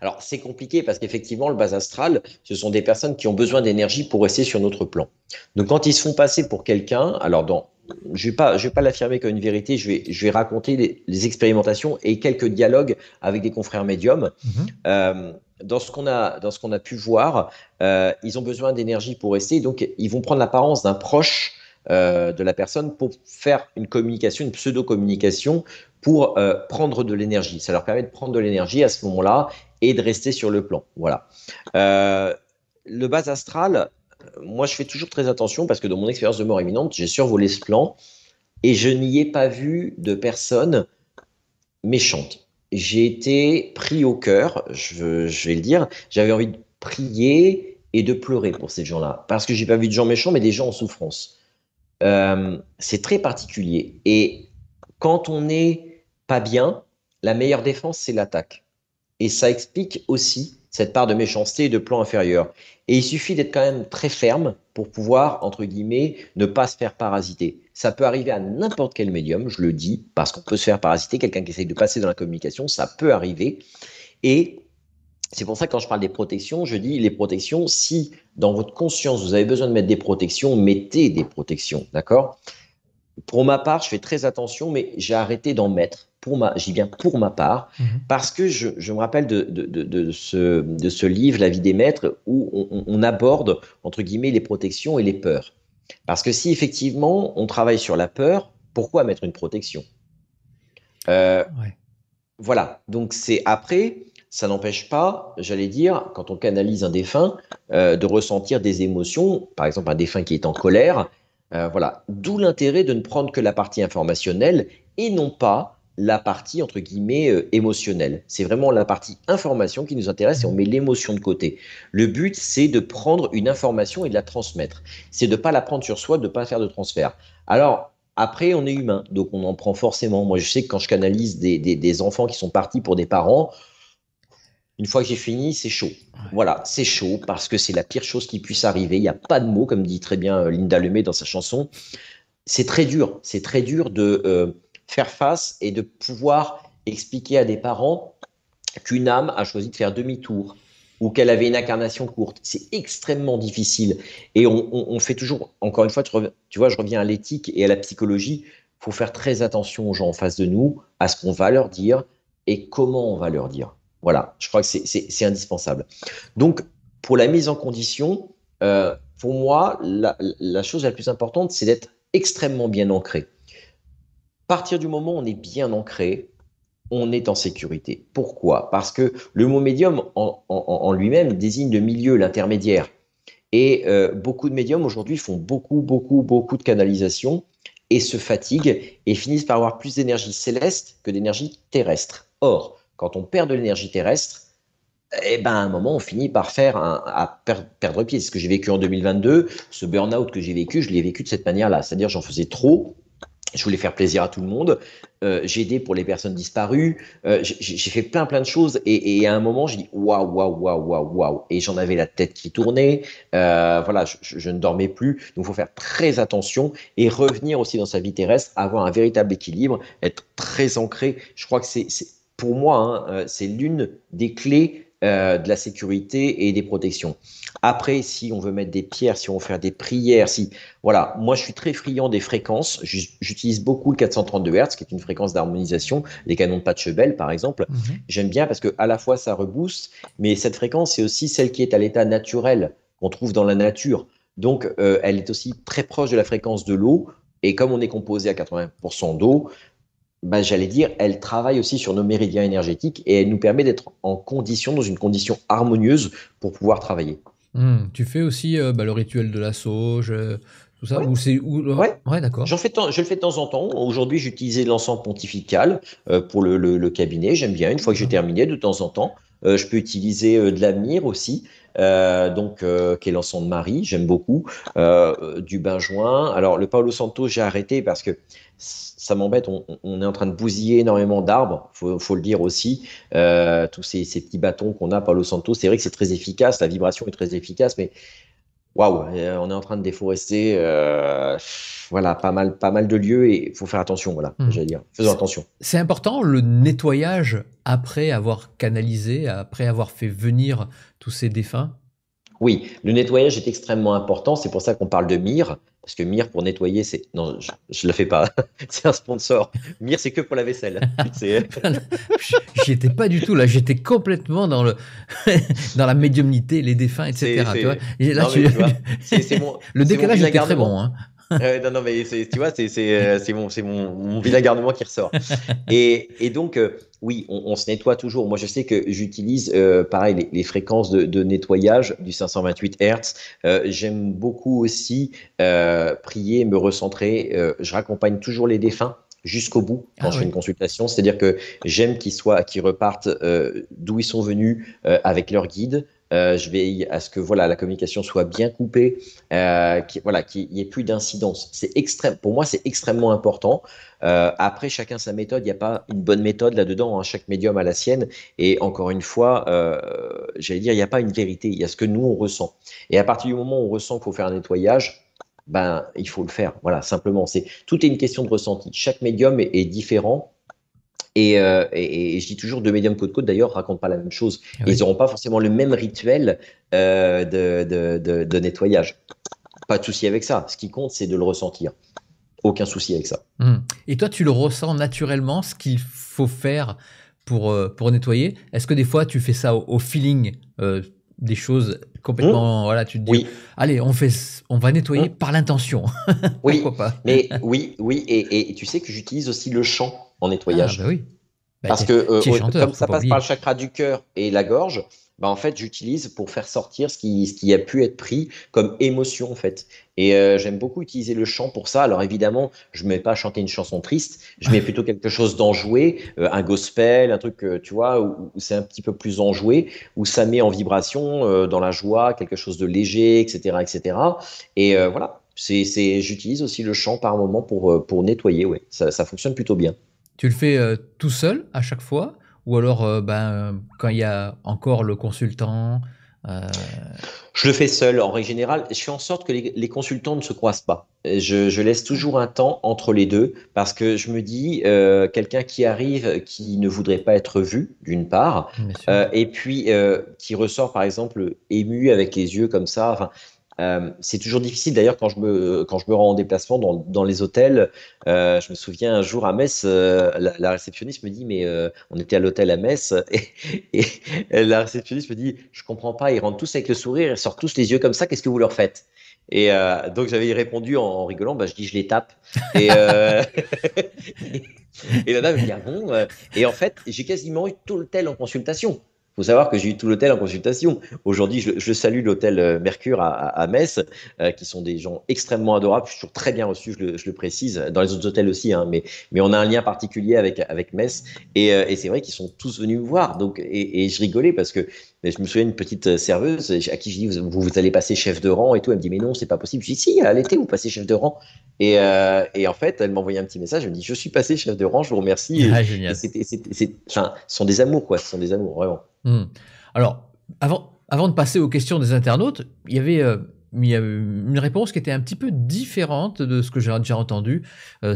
Alors, c'est compliqué parce qu'effectivement, le bas astral, ce sont des personnes qui ont besoin d'énergie pour rester sur notre plan. Donc, quand ils se font passer pour quelqu'un, alors dans, je ne pas, je vais pas l'affirmer comme une vérité. Je vais, je vais raconter les, expérimentations et quelques dialogues avec des confrères médiums. Mhm. Euh, dans ce qu'on a, dans ce qu'on a pu voir, euh, ils ont besoin d'énergie pour rester, donc ils vont prendre l'apparence d'un proche euh, de la personne pour faire une communication, une pseudo-communication pour prendre de l'énergie. Ça leur permet de prendre de l'énergie à ce moment-là et de rester sur le plan. Voilà. le bas astral, euh, moi, je fais toujours très attention parce que dans mon expérience de mort imminente, j'ai survolé ce plan et je n'y ai pas vu de personne méchante. J'ai été pris au cœur, je, je vais le dire. J'avais envie de prier et de pleurer pour ces gens-là parce que j'ai pas vu de gens méchants, mais des gens en souffrance. Euh, c'est très particulier. Et quand on n'est pas bien, la meilleure défense, c'est l'attaque. Et ça explique aussi cette part de méchanceté et de plan inférieur. Et il suffit d'être quand même très ferme pour pouvoir, entre guillemets, ne pas se faire parasiter. Ça peut arriver à n'importe quel médium, je le dis, parce qu'on peut se faire parasiter. Quelqu'un qui essaye de passer dans la communication, ça peut arriver. Et c'est pour ça que quand je parle des protections, je dis les protections, si dans votre conscience, vous avez besoin de mettre des protections, mettez des protections, d'accord pour ma part, je fais très attention, mais j'ai arrêté d'en mettre. Pour ma, j'y viens pour ma part, mhm. parce que je, me rappelle de, ce, livre, La vie des maîtres, où on, aborde, entre guillemets, les protections et les peurs. Parce que si effectivement on travaille sur la peur, pourquoi mettre une protection euh, Voilà, donc c'est après, ça n'empêche pas, j'allais dire, quand on canalise un défunt, euh, de ressentir des émotions. Par exemple, un défunt qui est en colère, euh, voilà. D'où l'intérêt de ne prendre que la partie informationnelle et non pas la partie entre guillemets euh, émotionnelle. C'est vraiment la partie information qui nous intéresse et on met l'émotion de côté. Le but, c'est de prendre une information et de la transmettre. C'est de ne pas la prendre sur soi, de ne pas faire de transfert. Alors, après, on est humain, donc on en prend forcément. Moi, je sais que quand je canalise des enfants qui sont partis pour des parents, une fois que j'ai fini, c'est chaud. Voilà, c'est chaud parce que c'est la pire chose qui puisse arriver. Il n'y a pas de mots, comme dit très bien euh, Linda Lemay dans sa chanson. C'est très dur, c'est très dur de euh, faire face et de pouvoir expliquer à des parents qu'une âme a choisi de faire demi-tour ou qu'elle avait une incarnation courte. C'est extrêmement difficile. Et on, fait toujours, encore une fois, tu, tu vois, je reviens à l'éthique et à la psychologie. Il faut faire très attention aux gens en face de nous, à ce qu'on va leur dire et comment on va leur dire. Voilà, je crois que c'est indispensable. Donc, pour la mise en condition, euh, pour moi, la, chose la plus importante, c'est d'être extrêmement bien ancré. À partir du moment où on est bien ancré, on est en sécurité. Pourquoi Parce que le mot médium en, lui-même désigne le milieu, l'intermédiaire. Et euh, beaucoup de médiums aujourd'hui font beaucoup, beaucoup, beaucoup de canalisation et se fatiguent et finissent par avoir plus d'énergie céleste que d'énergie terrestre. Or, quand on perd de l'énergie terrestre, eh ben, à un moment, on finit par faire à perdre pied. C'est Ce que j'ai vécu en 2022, ce burn-out que j'ai vécu, je l'ai vécu de cette manière-là. C'est-à-dire, j'en faisais trop. Je voulais faire plaisir à tout le monde. Euh, j'ai aidé pour les personnes disparues. Euh, j'ai fait plein, plein de choses. Et, à un moment, j'ai dit waouh, waouh, waouh, waouh, waouh. Et j'en avais la tête qui tournait. Euh, voilà, je, je, ne dormais plus. Donc, il faut faire très attention et revenir aussi dans sa vie terrestre, avoir un véritable équilibre, être très ancré. Je crois que c'est pour moi, hein, euh, c'est l'une des clés euh, de la sécurité et des protections. Après, si on veut mettre des pierres, si on veut faire des prières, si voilà, moi je suis très friand des fréquences. J'utilise beaucoup le 432 Hz, qui est une fréquence d'harmonisation, les canons de Patchebel, par exemple. Mhm. J'aime bien parce que à la fois ça rebooste, mais cette fréquence c'est aussi celle qui est à l'état naturel qu'on trouve dans la nature. Donc, euh, elle est aussi très proche de la fréquence de l'eau. Et comme on est composé à 80% d'eau, bah, j'allais dire, elle travaille aussi sur nos méridiens énergétiques et elle nous permet d'être en condition, dans une condition harmonieuse pour pouvoir travailler. Hmm, tu fais aussi euh, bah, le rituel de la sauge, euh, tout ça Oui, euh, d'accord. J'en fais je le fais de temps en temps. Aujourd'hui, j'utilisais l'ensemble pontifical pour le, le cabinet. J'aime bien. Une fois que j'ai ah. terminé, de temps en temps, je peux utiliser de la mire aussi. Euh, donc, euh, qui est l'ensemble de Marie, j'aime beaucoup, euh, du Benjoin. Alors, le Paolo Santo, j'ai arrêté parce que ça m'embête, on, est en train de bousiller énormément d'arbres, il faut, le dire aussi. tous ces, petits bâtons qu'on a, Paolo Santo, c'est vrai que c'est très efficace, la vibration est très efficace, mais waouh, on est en train de déforester voilà, pas, mal, pas mal de lieux et il faut faire attention, voilà, hmm. dire. Faisons attention. C'est important le nettoyage après avoir canalisé, après avoir fait venir tous ces défunts oui, le nettoyage est extrêmement important. C'est pour ça qu'on parle de Mire, parce que Mire pour nettoyer, c'est non, je, ne le fais pas. c'est un sponsor. Mire, c'est que pour la vaisselle. j'étais pas du tout là. J'étais complètement dans le dans la médiumnité, les défunts, etc. le décalage était très bon. non, non, mais tu vois, euh, c'est mon, mon, vilain garnement qui ressort. Et, donc, euh, oui, on, se nettoie toujours. Moi, je sais que j'utilise, euh, pareil, les, fréquences de, nettoyage du 528 Hz. J'aime beaucoup aussi prier, me recentrer. je raccompagne toujours les défunts jusqu'au bout quand ah je fais une consultation. C'est-à-dire que j'aime qu'ils soient, qu'ils repartent d'où ils sont venus avec leur guide, euh, je veille à ce que voilà la communication soit bien coupée, euh, voilà qu'il n'y ait plus d'incidence. C'est extrême. Pour moi, c'est extrêmement important. Euh, après, chacun sa méthode. Il n'y a pas une bonne méthode là-dedans. Hein. Chaque médium a la sienne. Et encore une fois, j'allais dire, il n'y a pas une vérité. Il y a ce que nous on ressent. Et à partir du moment où on ressent qu'il faut faire un nettoyage, ben il faut le faire. Voilà, simplement. C'est tout est une question de ressenti. Chaque médium est différent euh, et, je dis toujours deux médiums côte-côte, d'ailleurs, racontent pas la même chose. Ah Ils n'auront pas forcément le même rituel euh, de, de, nettoyage. Pas de souci avec ça. Ce qui compte, c'est de le ressentir. Aucun souci avec ça. Hmm. Et toi, tu le ressens naturellement, ce qu'il faut faire pour, euh, pour nettoyer. Est-ce que des fois, tu fais ça au, feeling des choses complètement. Hmm. Voilà, tu te dis, allez, on, fait, on va nettoyer hmm. par l'intention. oui, Pourquoi pas mais oui, oui. Et, et tu sais que j'utilise aussi le chant en nettoyage. Ah, bah oui. Bah, Parce que euh, comme ça passe par le chakra du cœur et la gorge, bah, en fait, j'utilise pour faire sortir ce qui, ce qui a pu être pris comme émotion, en fait. Et euh, j'aime beaucoup utiliser le chant pour ça. Alors évidemment, je ne mets pas à chanter une chanson triste, je mets plutôt quelque chose d'enjoué, euh, un gospel, un truc, tu vois, où, c'est un petit peu plus enjoué, où ça met en vibration, dans la joie, quelque chose de léger, etc. etc. Et voilà, c'est, j'utilise aussi le chant par moment pour, pour nettoyer, ouais. ça fonctionne plutôt bien. Tu le fais euh, tout seul à chaque fois ou alors euh, ben, euh, quand il y a encore le consultant Je le fais seul en règle générale. Je fais en sorte que les, consultants ne se croisent pas. Je, laisse toujours un temps entre les deux parce que je me dis quelqu'un qui arrive qui ne voudrait pas être vu d'une part et puis qui ressort par exemple ému avec les yeux comme ça. Euh, c'est toujours difficile d'ailleurs quand je me quand je me rends en déplacement dans, dans les hôtels. Euh, je me souviens un jour à Metz, euh, la, réceptionniste me dit mais on était à l'hôtel à Metz et, la réceptionniste me dit je comprends pas, ils rentrent tous avec le sourire, ils sortent tous les yeux comme ça, qu'est-ce que vous leur faites et donc j'avais répondu en, rigolant, bah, je dis je les tape. Et, et la dame me dit ah bon. Et en fait j'ai quasiment eu tout l'hôtel en consultation faut savoir que j'ai eu tout l'hôtel en consultation. Aujourd'hui, je, je, salue l'hôtel euh, Mercure à, à Metz, euh, qui sont des gens extrêmement adorables. Je suis toujours très bien reçu, je le, je le précise, dans les autres hôtels aussi, hein, mais, mais on a un lien particulier avec, avec Metz. Et, euh, et c'est vrai qu'ils sont tous venus me voir. Donc, et, et je rigolais parce que mais je me souviens d'une petite euh, serveuse euh, à qui je dis vous, vous, allez passer chef de rang et tout. Elle me dit mais non c'est pas possible. Je dis si à l'été vous passez chef de rang. Et, euh, et en fait elle m'envoyait un petit message. Elle me dit je suis passé chef de rang. Je vous remercie. Ah, génial. enfin, ce sont des amours quoi. Ce sont des amours vraiment. Hmm. Alors avant avant de passer aux questions des internautes, il y avait il y une réponse qui était un petit peu différente de ce que j'ai déjà entendu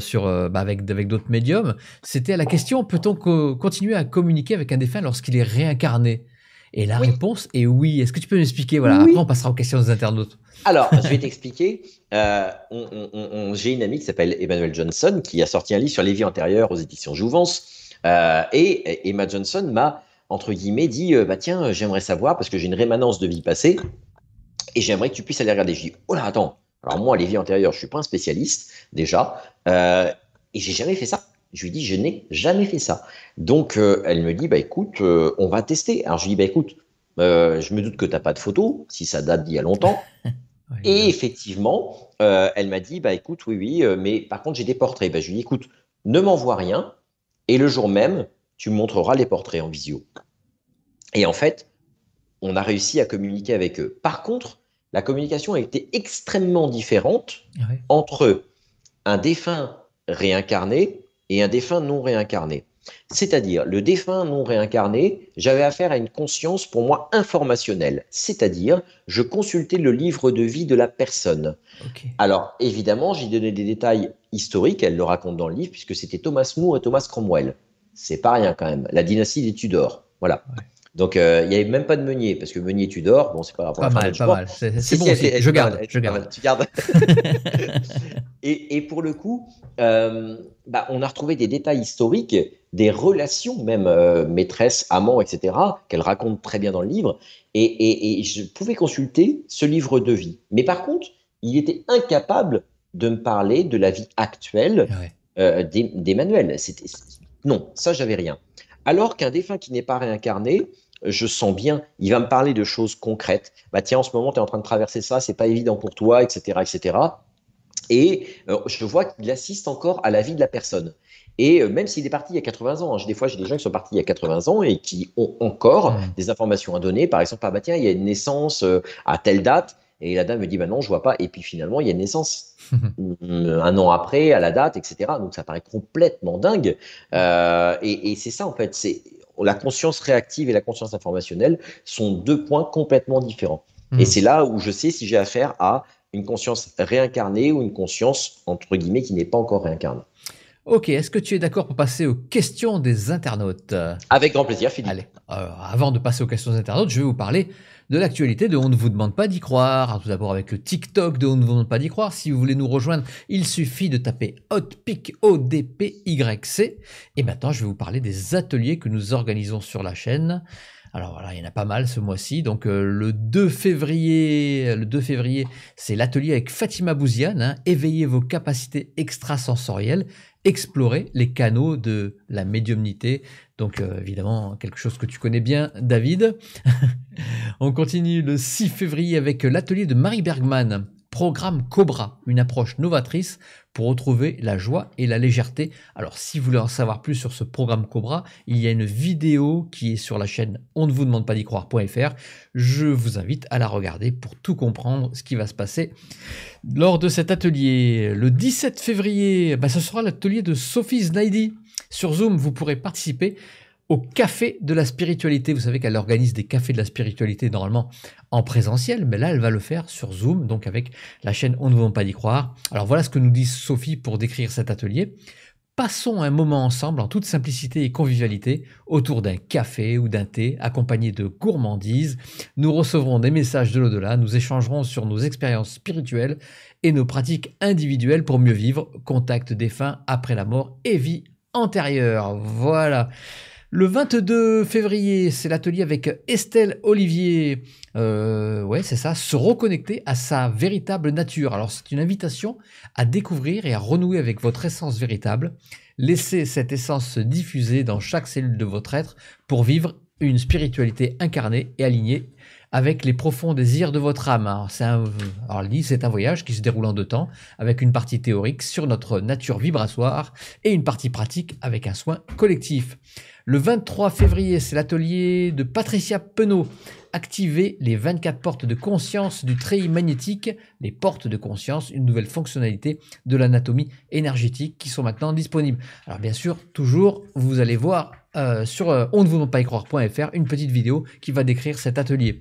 sur, bah, avec, d'autres médiums. C'était à la question peut-on continuer à communiquer avec un défunt lorsqu'il est réincarné et la réponse est oui. Est-ce que tu peux m'expliquer voilà, Après, on passera aux questions des internautes. Alors, je vais t'expliquer. Euh, j'ai une amie qui s'appelle Emmanuel Johnson qui a sorti un livre sur les vies antérieures aux éditions Jouvence. Euh, et Emma Johnson m'a, entre guillemets, dit euh, bah, Tiens, j'aimerais savoir parce que j'ai une rémanence de vie passée et j'aimerais que tu puisses aller regarder. Je dit « Oh là, attends. Alors, moi, les vies antérieures, je suis pas un spécialiste, déjà. et j'ai jamais fait ça. Je lui dis, je n'ai jamais fait ça. Donc, euh, elle me dit, bah écoute, euh, on va tester. Alors, je lui dis, bah écoute, euh, je me doute que tu n'as pas de photo, si ça date d'il y a longtemps. et effectivement, elle m'a dit, bah écoute, oui, oui, mais par contre, j'ai des portraits. Bah, je lui dis, écoute, ne m'envoie rien. Et le jour même, tu me montreras les portraits en visio. Et en fait, on a réussi à communiquer avec eux. Par contre, la communication a été extrêmement différente entre un défunt réincarné et un défunt non réincarné. C'est-à-dire, le défunt non réincarné, j'avais affaire à une conscience pour moi informationnelle. C'est-à-dire, je consultais le livre de vie de la personne. Alors, évidemment, j'y donnais des détails historiques, elle le raconte dans le livre, puisque c'était Thomas Moore et Thomas Cromwell. C'est pas rien quand même, la dynastie des Tudors. Voilà. Donc, euh, il n'y avait même pas de Meunier, parce que Meunier, tu dors. Bon, c'est pas grave. Pas mal, pas mal. C'est bon, je, garde, je garde. et, pour le coup, euh, bah, on a retrouvé des détails historiques, des relations même euh, maîtresse, amant, etc., qu'elle raconte très bien dans le livre. Et, je pouvais consulter ce livre de vie. Mais par contre, il était incapable de me parler de la vie actuelle ah d'Emmanuel. Non, ça, j'avais rien. Alors qu'un défunt qui n'est pas réincarné, je sens bien, il va me parler de choses concrètes. Bah tiens, en ce moment, tu es en train de traverser ça, c'est pas évident pour toi, etc. etc. Et euh, je vois qu'il assiste encore à la vie de la personne. Et euh, même s'il est parti il y a 80 ans, hein, des fois j'ai des gens qui sont partis il y a 80 ans et qui ont encore mmh. des informations à donner. Par exemple, ah, bah tiens, il y a une naissance euh, à telle date. Et la dame me dit, bah non, je vois pas. Et puis finalement, il y a une naissance un an après, à la date, etc. Donc ça paraît complètement dingue. et, et c'est ça, en fait. C'est la conscience réactive et la conscience informationnelle sont deux points complètement différents. Et hmm. c'est là où je sais si j'ai affaire à une conscience réincarnée ou une conscience, entre guillemets, qui n'est pas encore réincarnée. Ok, est-ce que tu es d'accord pour passer aux questions des internautes Avec grand plaisir, Philippe. Allez, euh, avant de passer aux questions des internautes, je vais vous parler de l'actualité de On ne vous demande pas d'y croire, tout d'abord avec le TikTok de On ne vous demande pas d'y croire. Si vous voulez nous rejoindre, il suffit de taper Hotpick, Et maintenant, je vais vous parler des ateliers que nous organisons sur la chaîne. Alors voilà, il y en a pas mal ce mois-ci. Donc euh, le 2 février, le 2 février, c'est l'atelier avec Fatima Bouziane, hein. éveillez vos capacités extrasensorielles explorer les canaux de la médiumnité. Donc euh, évidemment, quelque chose que tu connais bien, David. On continue le 6 février avec l'atelier de Marie Bergman. Programme Cobra, une approche novatrice pour retrouver la joie et la légèreté. Alors si vous voulez en savoir plus sur ce programme Cobra, il y a une vidéo qui est sur la chaîne on ne vous demande pas d'y croire.fr. Je vous invite à la regarder pour tout comprendre ce qui va se passer lors de cet atelier. Le 17 février, bah, ce sera l'atelier de Sophie Znaidi. Sur Zoom, vous pourrez participer au Café de la Spiritualité. Vous savez qu'elle organise des Cafés de la Spiritualité normalement en présentiel, mais là, elle va le faire sur Zoom, donc avec la chaîne On ne veut pas y croire. Alors voilà ce que nous dit Sophie pour décrire cet atelier. Passons un moment ensemble en toute simplicité et convivialité autour d'un café ou d'un thé accompagné de gourmandises. Nous recevrons des messages de l'au-delà, nous échangerons sur nos expériences spirituelles et nos pratiques individuelles pour mieux vivre, contact des fins après la mort et vie antérieure. Voilà. Le 22 février, c'est l'atelier avec Estelle Olivier. Euh, ouais, c'est ça, se reconnecter à sa véritable nature. Alors c'est une invitation à découvrir et à renouer avec votre essence véritable. Laissez cette essence se diffuser dans chaque cellule de votre être pour vivre une spiritualité incarnée et alignée avec les profonds désirs de votre âme. C'est un, dit, c'est un voyage qui se déroule en deux temps, avec une partie théorique sur notre nature vibratoire et une partie pratique avec un soin collectif. Le 23 février, c'est l'atelier de Patricia Penaud. Activer les 24 portes de conscience du treillis magnétique, les portes de conscience, une nouvelle fonctionnalité de l'anatomie énergétique qui sont maintenant disponibles. Alors bien sûr, toujours, vous allez voir euh, sur euh, on ne vous pas y croire.fr une petite vidéo qui va décrire cet atelier.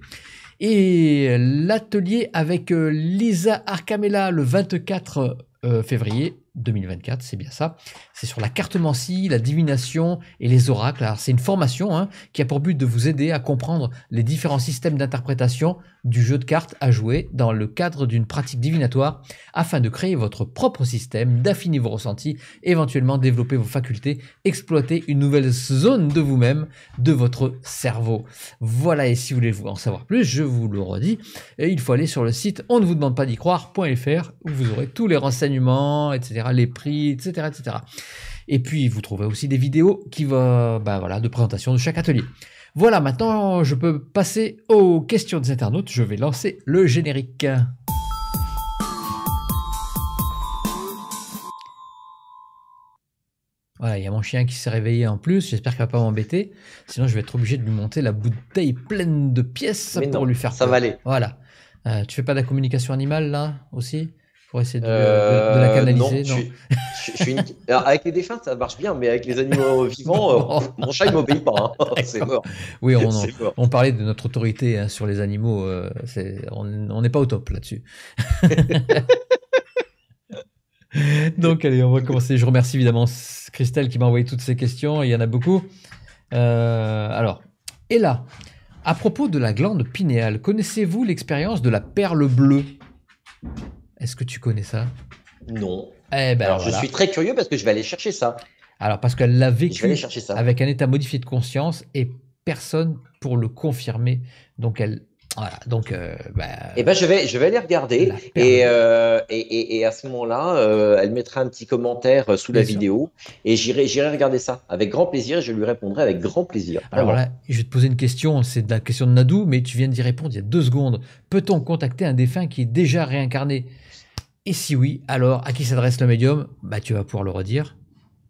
Et l'atelier avec euh, Lisa Arcamella, le 24 février 2024, c'est bien ça. C'est sur la carte cartomancie, la divination et les oracles. Alors c'est une formation hein, qui a pour but de vous aider à comprendre les différents systèmes d'interprétation du jeu de cartes à jouer dans le cadre d'une pratique divinatoire afin de créer votre propre système, d'affiner vos ressentis, éventuellement développer vos facultés, exploiter une nouvelle zone de vous-même, de votre cerveau. Voilà, et si vous voulez en savoir plus, je vous le redis, il faut aller sur le site on ne vous demande pas d'y croire.fr où vous aurez tous les renseignements, etc les prix, etc., etc. Et puis, vous trouverez aussi des vidéos qui vont, ben voilà, de présentation de chaque atelier. Voilà, maintenant, je peux passer aux questions des internautes. Je vais lancer le générique. Voilà, il y a mon chien qui s'est réveillé en plus. J'espère qu'il va pas m'embêter. Sinon, je vais être obligé de lui monter la bouteille pleine de pièces pour lui faire. Ça va aller. Voilà. Euh, tu fais pas de la communication animale là aussi essayer de, la canaliser Avec les défunts, ça marche bien, mais avec les animaux vivants, euh, mon chat, il m'obéit pas. Hein. C'est mort. Oui, on, parlait de notre autorité hein, sur les animaux. Euh, on n'est pas au top là-dessus. Donc, allez, on va commencer. Je remercie évidemment Christelle qui m'a envoyé toutes ces questions. Il y en a beaucoup. Euh, alors, et là, à propos de la glande pinéale, connaissez-vous l'expérience de la perle bleue est-ce que tu connais ça Non. Eh ben alors, je suis très curieux parce que je vais aller chercher ça. Alors, parce qu'elle l'a vécu avec un état modifié de conscience et personne pour le confirmer. Donc, elle. Voilà, donc. Euh, ben, eh ben, je vais, je vais aller regarder. Euh, et, et, à ce moment-là, euh, elle mettra un petit commentaire sous la vidéo et j'irai, regarder ça avec grand plaisir et je lui répondrai avec grand plaisir. Alors, voilà je vais te poser une question. C'est la question de Nadou, mais tu viens d'y répondre il y a deux secondes. Peut-on contacter un défunt qui est déjà réincarné et si oui, alors à qui s'adresse le médium Bah, tu vas pouvoir le redire.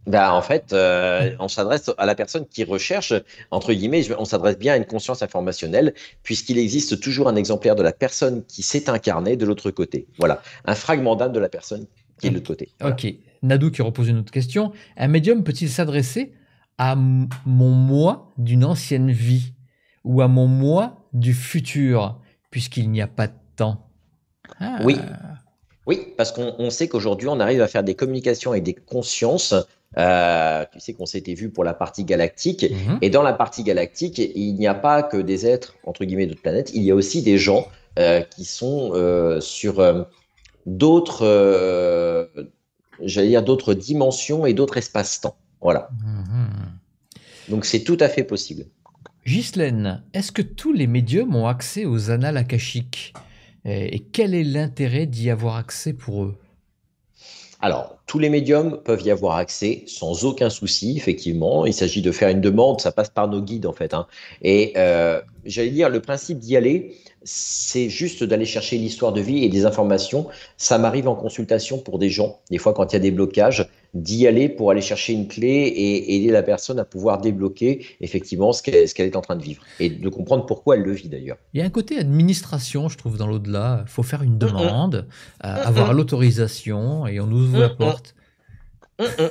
Bah, en fait, euh, on s'adresse à la personne qui recherche, entre guillemets, on s'adresse bien à une conscience informationnelle, puisqu'il existe toujours un exemplaire de la personne qui s'est incarnée de l'autre côté. Voilà, un fragment d'âme de la personne qui est de l'autre côté. Ok, Nadou qui repose une autre question. Un médium peut-il s'adresser à mon moi d'une ancienne vie ou à mon moi du futur, puisqu'il n'y a pas de temps ah. Oui, oui, parce qu'on sait qu'aujourd'hui, on arrive à faire des communications et des consciences. Euh, tu sais qu'on s'était vu pour la partie galactique. Mhm. Et dans la partie galactique, il n'y a pas que des êtres, entre guillemets, d'autres planètes. Il y a aussi des gens euh, qui sont euh, sur d'autres, j'allais dire, d'autres dimensions et d'autres espaces-temps. Voilà. Mhm. Donc c'est tout à fait possible. Ghislaine, est-ce que tous les médiums ont accès aux annales akashiques et, quel est l'intérêt d'y avoir accès pour eux alors, tous les médiums peuvent y avoir accès sans aucun souci, effectivement. Il s'agit de faire une demande, ça passe par nos guides, en fait. Hein. Et euh, j'allais dire, le principe d'y aller, c'est juste d'aller chercher l'histoire de vie et des informations. Ça m'arrive en consultation pour des gens, des fois quand il y a des blocages, d'y aller pour aller chercher une clé et aider la personne à pouvoir débloquer effectivement ce qu'elle est en train de vivre et de comprendre pourquoi elle le vit d'ailleurs. Il y a un côté administration, je trouve, dans l'au-delà. Il faut faire une demande, euh, avoir l'autorisation et on ouvre la porte.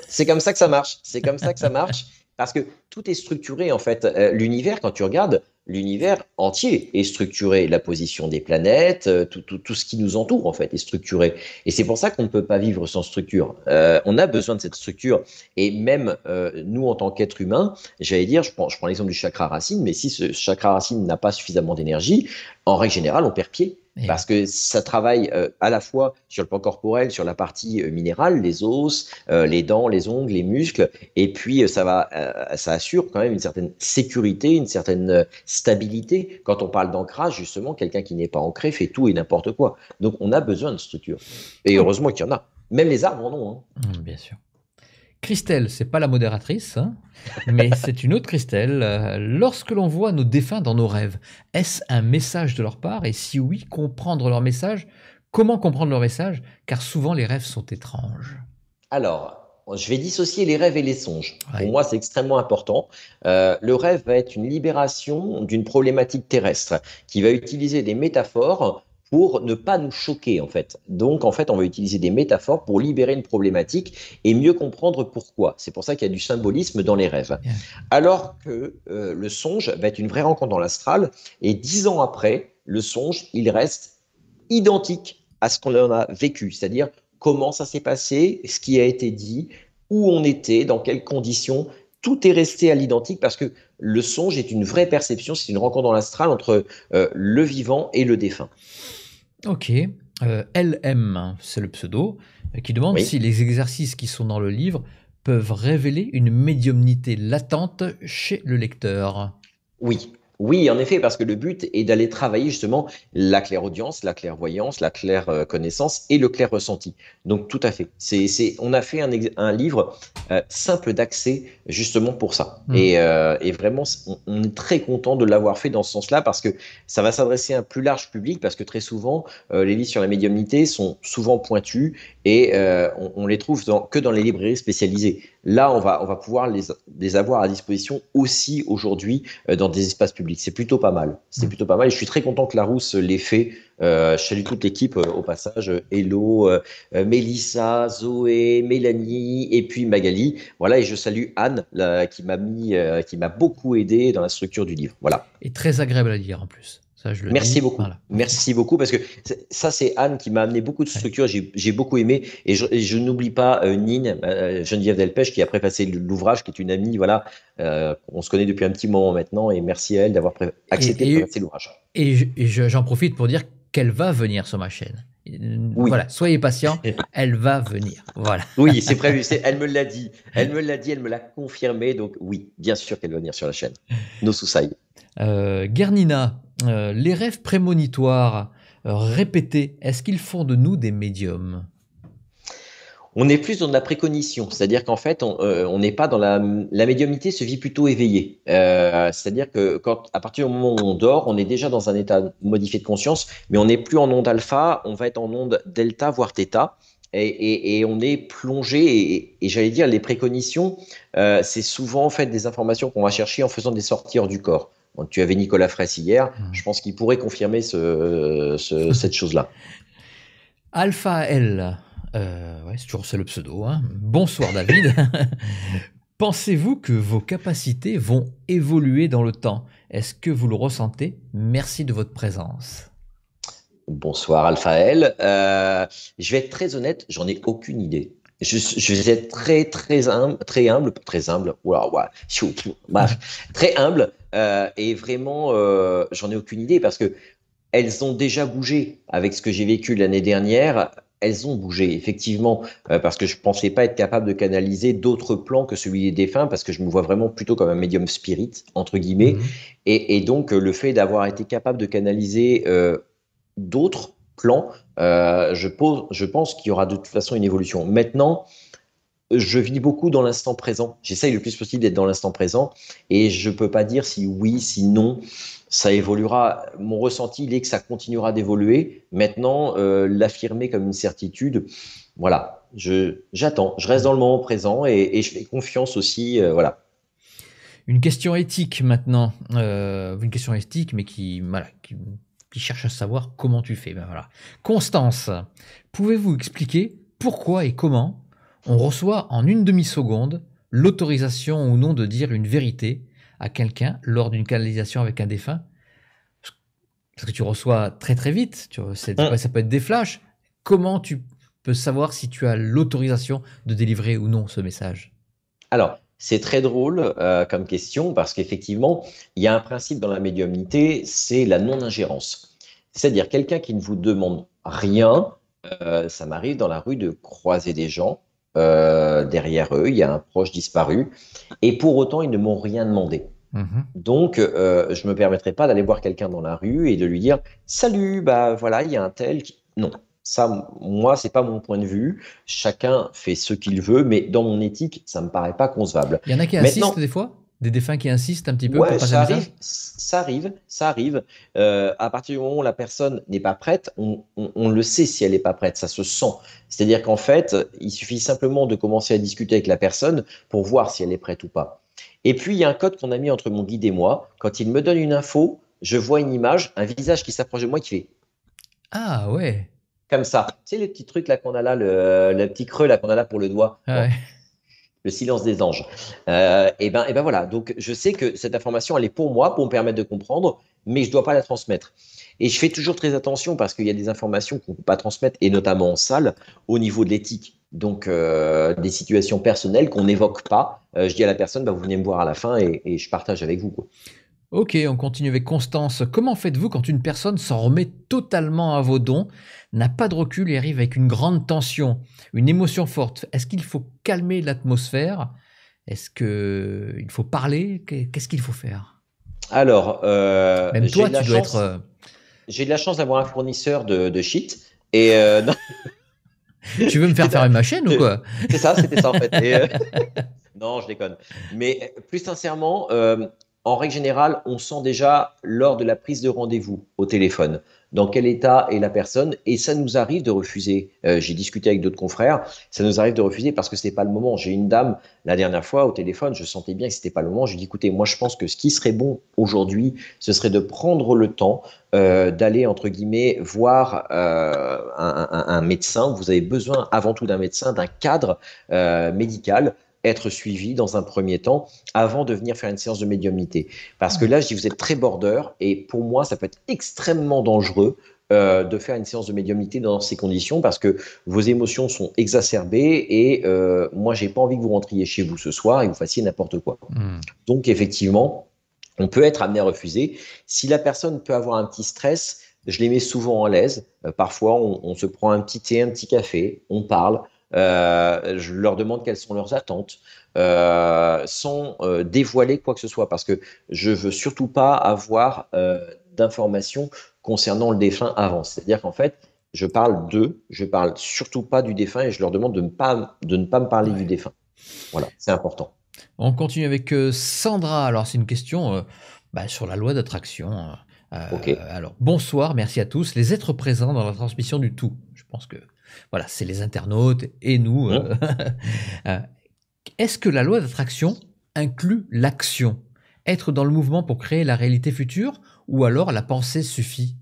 C'est comme ça que ça marche. C'est comme ça que ça marche. Parce que tout est structuré en fait. Euh, l'univers, quand tu regardes, l'univers entier est structuré, la position des planètes, euh, tout, tout, ce qui nous entoure en fait est structuré. Et c'est pour ça qu'on ne peut pas vivre sans structure. Euh, on a besoin de cette structure. Et même euh, nous en tant qu'être humain, j'allais dire, je prends, je prends l'exemple du chakra racine, mais si ce chakra racine n'a pas suffisamment d'énergie, en règle générale, on perd pied parce que ça travaille euh, à la fois sur le plan corporel, sur la partie euh, minérale, les os, euh, les dents, les ongles, les muscles, et puis ça va, ça assure quand même une certaine sécurité, une certaine stabilité. Quand on parle d'ancrage, justement, quelqu'un qui n'est pas ancré fait tout et n'importe quoi. Donc on a besoin de structure. Et heureusement qu'il y en a. Même les arbres en ont. Hein. Bien sûr. Christelle, c'est pas la modératrice, hein, mais c'est une autre Christelle. Euh, lorsque l'on voit nos défunts dans nos rêves, est-ce un message de leur part Et si oui, comprendre leur message Comment comprendre leur message Car souvent les rêves sont étranges. Alors, je vais dissocier les rêves et les songes. Pour moi, c'est extrêmement important. Euh, le rêve va être une libération d'une problématique terrestre qui va utiliser des métaphores pour ne pas nous choquer en fait. Donc en fait, on va utiliser des métaphores pour libérer une problématique et mieux comprendre pourquoi. C'est pour ça qu'il y a du symbolisme dans les rêves. Alors que euh, le songe va être une vraie rencontre dans l'astral et dix ans après, le songe, il reste identique à ce qu'on en a vécu, c'est-à-dire comment ça s'est passé, ce qui a été dit, où on était, dans quelles conditions, tout est resté à l'identique parce que le songe est une vraie perception, c'est une rencontre dans l'astral entre euh, le vivant et le défunt. Ok. Euh, LM, c'est le pseudo, euh, qui demande si les exercices qui sont dans le livre peuvent révéler une médiumnité latente chez le lecteur. Oui, oui, en effet, parce que le but est d'aller travailler justement la clairaudience, la clairvoyance, la claire euh, connaissance et le clair ressenti. Donc tout à fait. C'est, on a fait un, livre euh, simple d'accès justement pour ça. Mmh. Euh, et, vraiment, on, est très content de l'avoir fait dans ce sens-là parce que ça va s'adresser à un plus large public parce que très souvent, les livres sur la médiumnité sont souvent pointus et on, les trouve que dans les librairies spécialisées. Là, on va, on va pouvoir les, les avoir à disposition aussi aujourd'hui euh, dans des espaces publics. C'est plutôt pas mal. C'est mm. plutôt pas mal. Et je suis très content que Larousse l'ait fait. Euh, je salue toute l'équipe euh, au passage. Euh, Hello, Melissa, Zoé, Mélanie et puis Magali. Voilà, et je salue Anne qui m'a mis, qui m'a beaucoup aidé dans la structure du livre. Voilà. Et très agréable à lire en plus. Merci beaucoup. Merci beaucoup parce que ça, c'est Anne qui m'a amené beaucoup de structures. J'ai beaucoup aimé et je, n'oublie pas Nin, euh, Nine, euh, Geneviève Delpech, qui a préfacé l'ouvrage, qui est une amie. Voilà, euh, on se connaît depuis un petit moment maintenant et merci à elle d'avoir accepté de préfacer l'ouvrage. Et j'en profite pour dire qu'elle va venir sur ma chaîne. Voilà, soyez patients. elle va venir. Voilà. Oui, c'est prévu. Elle me l'a dit. Elle me l'a dit, elle me l'a confirmé. Donc oui, bien sûr qu'elle va venir sur la chaîne. Nos sous euh, Guernina, euh, les rêves prémonitoires euh, répétés, est-ce qu'ils font de nous des médiums on est plus dans la préconition. c'est-à-dire qu'en fait, euh, on n'est pas dans la, médiumité médiumnité se vit plutôt éveillée. c'est-à-dire que quand, à partir du moment où on dort, on est déjà dans un état modifié de conscience, mais on n'est plus en onde alpha, on va être en onde delta voire thêta, Et, on est plongé, et, j'allais dire, les préconitions, c'est souvent en fait des informations qu'on va chercher en faisant des sorties hors du corps tu avais Nicolas Fraisse hier. Mmh. Je pense qu'il pourrait confirmer cette chose-là. Alpha L. Euh, c'est toujours le pseudo. Hein. Bonsoir David. Pensez-vous que vos capacités vont évoluer dans le temps Est-ce que vous le ressentez Merci de votre présence. Bonsoir Alpha L. Euh, je vais être très honnête, j'en ai aucune idée je, je, être très, très humble, très humble, très humble, très humble, euh, et vraiment, euh, j'en ai aucune idée parce que elles ont déjà bougé avec ce que j'ai vécu l'année dernière. Elles ont bougé, effectivement, euh, parce que je ne pensais pas être capable de canaliser d'autres plans que celui des défunts, parce que je me vois vraiment plutôt comme un médium spirit, entre guillemets. Mhm. Et, et, donc, le fait d'avoir été capable de canaliser d'autres plan, euh, je, pose, je pense qu'il y aura de toute façon une évolution. Maintenant, je vis beaucoup dans l'instant présent. J'essaye le plus possible d'être dans l'instant présent et je ne peux pas dire si oui, si non. Ça évoluera. Mon ressenti, il est que ça continuera d'évoluer. Maintenant, euh, l'affirmer comme une certitude, voilà. j'attends, je reste dans le moment présent et, je fais confiance aussi. Euh, voilà. Une question éthique maintenant. une question éthique, mais qui, voilà, qui qui cherche à savoir comment tu fais. Ben voilà. Constance, pouvez-vous expliquer pourquoi et comment on reçoit en une demi-seconde l'autorisation ou non de dire une vérité à quelqu'un lors d'une canalisation avec un défunt Parce que tu reçois très très vite, tu ah. ça peut être des flashs. Comment tu peux savoir si tu as l'autorisation de délivrer ou non ce message Alors, c'est très drôle euh, comme question parce qu'effectivement, il y a un principe dans la médiumnité, c'est la non-ingérence. C'est-à-dire quelqu'un qui ne vous demande rien, euh, ça m'arrive dans la rue de croiser des gens, euh, derrière eux, il y a un proche disparu, et pour autant, ils ne m'ont rien demandé. Mhm. Donc, je ne me permettrai pas d'aller voir quelqu'un dans la rue et de lui dire Salut, bah voilà, il y a un tel qui. Non, ça, moi, c'est pas mon point de vue. Chacun fait ce qu'il veut, mais dans mon éthique, ça me paraît pas concevable. Il y en a qui insistent des fois des défunts qui insistent un petit peu ça, arrive, ça arrive, ça arrive, euh, à partir du moment où la personne n'est pas prête, on, on, le sait si elle n'est pas prête, ça se sent. C'est-à-dire qu'en fait, il suffit simplement de commencer à discuter avec la personne pour voir si elle est prête ou pas. Et puis, il y a un code qu'on a mis entre mon guide et moi. Quand il me donne une info, je vois une image, un visage qui s'approche de moi qui fait Ah ouais comme ça. Tu sais, les petits trucs là qu'on a là, le, petit creux là qu'on a là pour le doigt. le silence des anges. Euh, et, ben, et ben voilà, donc je sais que cette information, elle est pour moi, pour me permettre de comprendre, mais je ne dois pas la transmettre. Et je fais toujours très attention parce qu'il y a des informations qu'on ne peut pas transmettre, et notamment en salle, au niveau de l'éthique. Donc, euh, des situations personnelles qu'on n'évoque pas. Euh, je dis à la personne, bah, vous venez me voir à la fin et, je partage avec vous. Ok, on continue avec Constance. Comment faites-vous quand une personne s'en remet totalement à vos dons n'a pas de recul et arrive avec une grande tension, une émotion forte. Est-ce qu'il faut calmer l'atmosphère Est-ce qu'il faut parler Qu'est-ce qu'il faut faire Alors, euh, même toi, tu dois être. Euh, j'ai de la chance d'avoir un fournisseur de, shit. Et euh, tu veux me faire faire ma chaîne ou quoi C'est ça, c'était ça en fait. non, je déconne. Mais plus sincèrement, en règle générale, on sent déjà lors de la prise de rendez-vous au téléphone dans quel état est la personne. Et ça nous arrive de refuser. Euh, j'ai discuté avec d'autres confrères, ça nous arrive de refuser parce que ce n'est pas le moment. J'ai une dame, la dernière fois, au téléphone, je sentais bien que ce n'était pas le moment. Je lui écoutez, moi, je pense que ce qui serait bon aujourd'hui, ce serait de prendre le temps euh, d'aller, entre guillemets, voir euh, un, médecin. Vous avez besoin avant tout d'un médecin, d'un cadre médical être suivi dans un premier temps avant de venir faire une séance de médiumnité. Parce que là, je dis, vous êtes très border et pour moi, ça peut être extrêmement dangereux euh, de faire une séance de médiumnité dans ces conditions parce que vos émotions sont exacerbées et euh, moi j'ai pas envie que vous rentriez chez vous ce soir et vous fassiez n'importe quoi. Hmm. Donc effectivement, on peut être amené à refuser. Si la personne peut avoir un petit stress, je les mets souvent en l'aise. Euh, parfois on, se prend un petit thé, un petit café, on parle. Euh, je leur demande quelles sont leurs attentes, euh, sans euh, dévoiler quoi que ce soit, parce que je veux surtout pas avoir d'informations concernant le défunt avant. C'est-à-dire qu'en fait, je parle d'eux, je parle surtout pas du défunt et je leur demande de, pas, de ne pas me parler du défunt. Voilà, c'est important. On continue avec Sandra. Alors, c'est une question bah, sur la loi d'attraction. Euh, Alors, bonsoir, merci à tous. Les êtres présents dans la transmission du tout. Je pense que voilà, c'est les internautes et nous. Euh, oh. euh, est-ce que la loi d'attraction inclut l'action Être dans le mouvement pour créer la réalité future ou alors la pensée suffit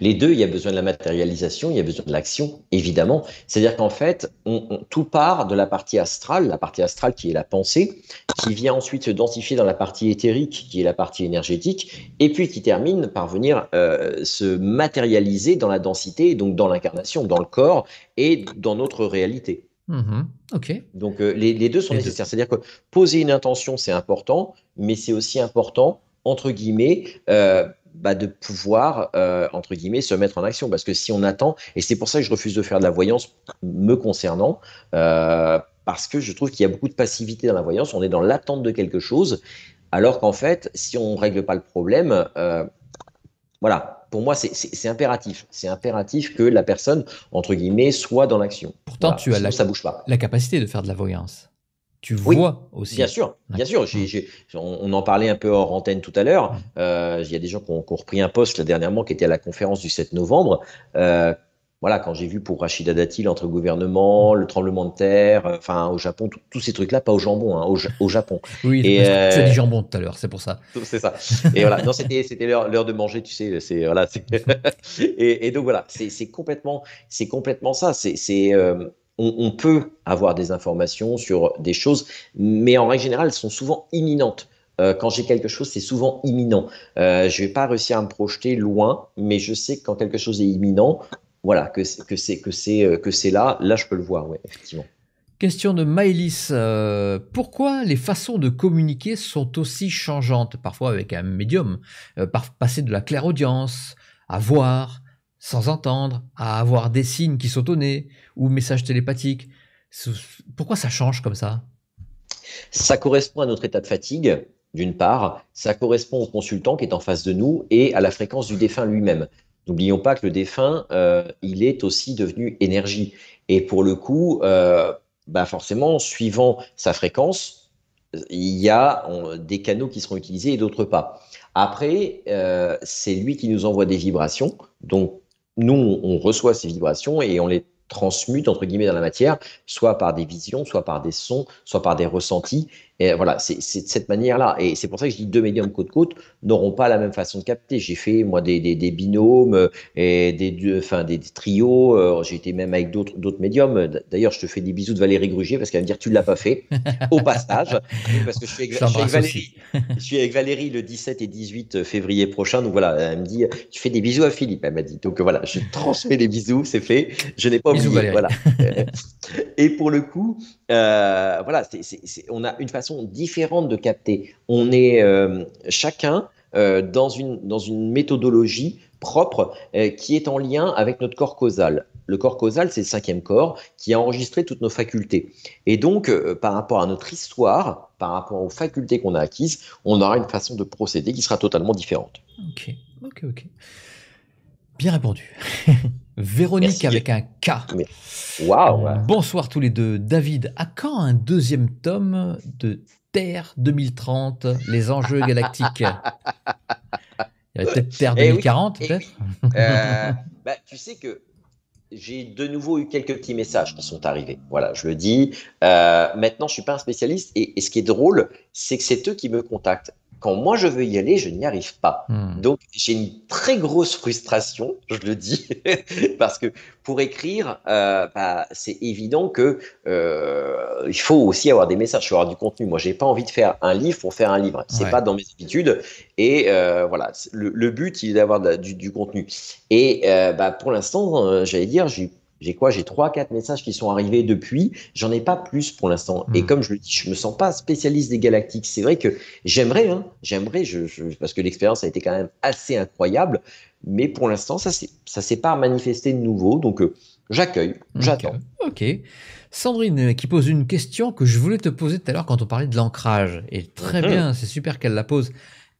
les deux, il y a besoin de la matérialisation, il y a besoin de l'action, évidemment. C'est-à-dire qu'en fait, on, tout part de la partie astrale, la partie astrale qui est la pensée, qui vient ensuite se densifier dans la partie éthérique, qui est la partie énergétique, et puis qui termine par venir euh, se matérialiser dans la densité, donc dans l'incarnation, dans le corps et dans notre réalité. Mhm. ok. Donc euh, les, deux sont nécessaires. C'est-à-dire que poser une intention, c'est important, mais c'est aussi important entre guillemets, euh, bah, de pouvoir, euh, entre guillemets, se mettre en action. Parce que si on attend, et c'est pour ça que je refuse de faire de la voyance me concernant, euh, parce que je trouve qu'il y a beaucoup de passivité dans la voyance, on est dans l'attente de quelque chose, alors qu'en fait, si on ne règle pas le problème, euh, voilà, pour moi, c'est impératif. C'est impératif que la personne, entre guillemets, soit dans l'action. Pourtant, tu as ça la capacité de faire de la voyance tu vois aussi. Bien sûr, bien sûr. Mm. on, en parlait un peu hors antenne tout à l'heure. Mm. Euh, il y a des gens qui ont, repris un poste là, dernièrement qui était à la conférence du 7 novembre. Euh, voilà, quand j'ai vu pour Rachida Dati entre gouvernement, mm. le tremblement de terre, euh, enfin au Japon, tous ces trucs-là, pas au jambon, hein, au, Japon. Oui, et c'est du jambon tout à l'heure, c'est pour ça. C'est ça. Et voilà, c'était l'heure de manger, tu sais, et, donc voilà, c'est complètement c'est complètement ça. C'est on, peut avoir des informations sur des choses, mais en règle générale, elles sont souvent imminentes. Euh, quand j'ai quelque chose, c'est souvent imminent. Euh, je ne vais pas réussir à me projeter loin, mais je sais que quand quelque chose est imminent, voilà, que c'est que c'est que c'est euh, là. Là, je peux le voir, effectivement. Question de Maëlys. pourquoi les façons de communiquer sont aussi changeantes, parfois avec un médium, par passer de la clairaudience à voir, sans entendre, à avoir des signes qui sont donnés ou messages télépathiques. Pourquoi ça change comme ça Ça correspond à notre état de fatigue, d'une part. Ça correspond au consultant qui est en face de nous et à la fréquence du défunt lui-même. N'oublions pas que le défunt, euh, il est aussi devenu énergie. Et pour le coup, euh, bah forcément, suivant sa fréquence, euh, il y a des canaux qui seront utilisés et d'autres pas. Après, c'est lui qui nous envoie des vibrations. Donc, nous, on reçoit ces vibrations et on les transmute, entre guillemets, dans la matière, soit par des visions, soit par des sons, soit par des ressentis. Et voilà, c'est de cette manière-là. Et c'est pour ça que je dis deux médiums côte-côte n'auront pas la même façon de capter. J'ai fait, moi, des, binômes, euh, et des, enfin, des, trios. Euh, j'ai été même avec d'autres médiums. Euh, d'ailleurs, je te fais des bisous de Valérie Grugier parce qu'elle va me dire tu ne l'as pas fait, au passage. Parce que je suis, avec, Valérie, le 17 et 18 février prochain. Donc voilà, elle me dit tu fais des bisous à Philippe, elle m'a dit. Donc voilà, je transmets les bisous, c'est fait. Je n'ai pas oublié. Voilà. et pour le coup, euh, voilà, c'est on a une façon différente de capter. On est euh, chacun euh, dans, une, dans une méthodologie propre qui est en lien avec notre corps causal. Le corps causal, c'est le cinquième corps qui a enregistré toutes nos facultés. Et donc, par rapport à notre histoire, par rapport aux facultés qu'on a acquises, on aura une façon de procéder qui sera totalement différente. Ok, ok, ok. Bien répondu. Véronique avec un K. Waouh. Euh, bonsoir tous les deux. David, à quand un deuxième tome de Terre 2030, les enjeux galactiques Il peut-être Terre 2040, eh eh peut-être euh, bah, Tu sais que j'ai de nouveau eu quelques petits messages qui sont arrivés. Voilà, je le dis. Euh, maintenant, je suis pas un spécialiste. et ce qui est drôle, c'est que c'est eux qui me contactent. Quand moi je veux y aller, je n'y arrive pas. Hmm. Donc j'ai une très grosse frustration, je le dis, parce que pour écrire, euh, bah, c'est évident que euh, il faut aussi avoir des messages, il avoir du contenu. Moi, j'ai pas envie de faire un livre pour faire un livre. C'est pas dans mes habitudes. Et euh, voilà, le, but, il est d'avoir du, contenu. Et bah, pour l'instant, j'allais dire, j'ai j'ai quoi J'ai trois, quatre messages qui sont arrivés depuis. J'en ai pas plus pour l'instant. Et hmm. comme je le dis, je me sens pas spécialiste des galactiques. C'est vrai que j'aimerais, hein, j'aimerais, parce que l'expérience a été quand même assez incroyable. Mais pour l'instant, ça ne s'est pas manifesté de nouveau. Donc euh, j'accueille, j'attends. ok. Sandrine euh, qui pose une question que je voulais te poser tout à l'heure quand on parlait de l'ancrage. Et très mhm. bien, c'est super qu'elle la pose.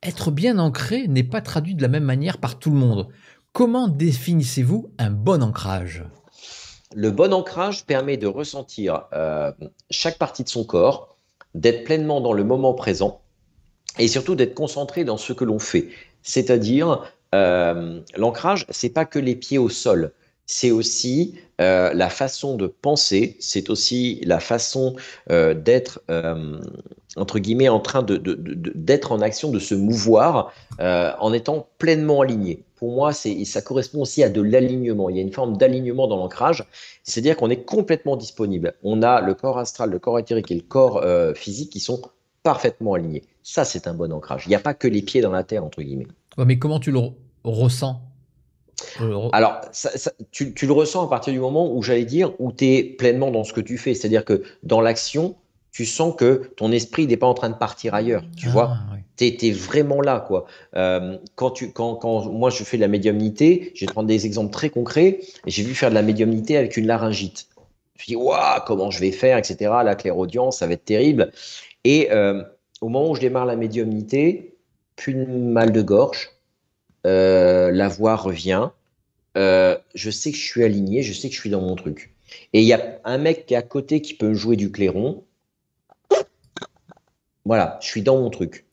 Être bien ancré n'est pas traduit de la même manière par tout le monde. Comment définissez-vous un bon ancrage le bon ancrage permet de ressentir euh, chaque partie de son corps, d'être pleinement dans le moment présent et surtout d'être concentré dans ce que l'on fait. C'est-à-dire, euh, l'ancrage, c'est pas que les pieds au sol, c'est aussi euh, la façon de penser, c'est aussi la façon euh, d'être entre guillemets, en train d'être de, en action, de se mouvoir euh, en étant pleinement aligné. Pour moi, ça correspond aussi à de l'alignement. Il y a une forme d'alignement dans l'ancrage, c'est-à-dire qu'on est complètement disponible. On a le corps astral, le corps éthérique et le corps euh, physique qui sont parfaitement alignés. Ça, c'est un bon ancrage. Il n'y a pas que les pieds dans la terre, entre guillemets. mais comment tu le ressens euh, alors, tu, tu, le ressens à partir du moment où, j'allais dire, où tu es pleinement dans ce que tu fais. C'est-à-dire que dans l'action, tu sens que ton esprit n'est pas en train de partir ailleurs, tu ah, vois. Tu es, vraiment là, quoi. Euh, quand, tu, quand, moi, je fais de la médiumnité, je vais prendre des exemples très concrets, j'ai vu faire de la médiumnité avec une laryngite. Je me dis, waouh, comment je vais faire, etc. La clairaudience, ça va être terrible. Et euh, au moment où je démarre la médiumnité, plus de mal de gorge, euh, la voix revient, je sais que je suis aligné, je sais que je suis dans mon truc. Et il y a un mec qui est à côté qui peut jouer du clairon, voilà, je suis dans mon truc.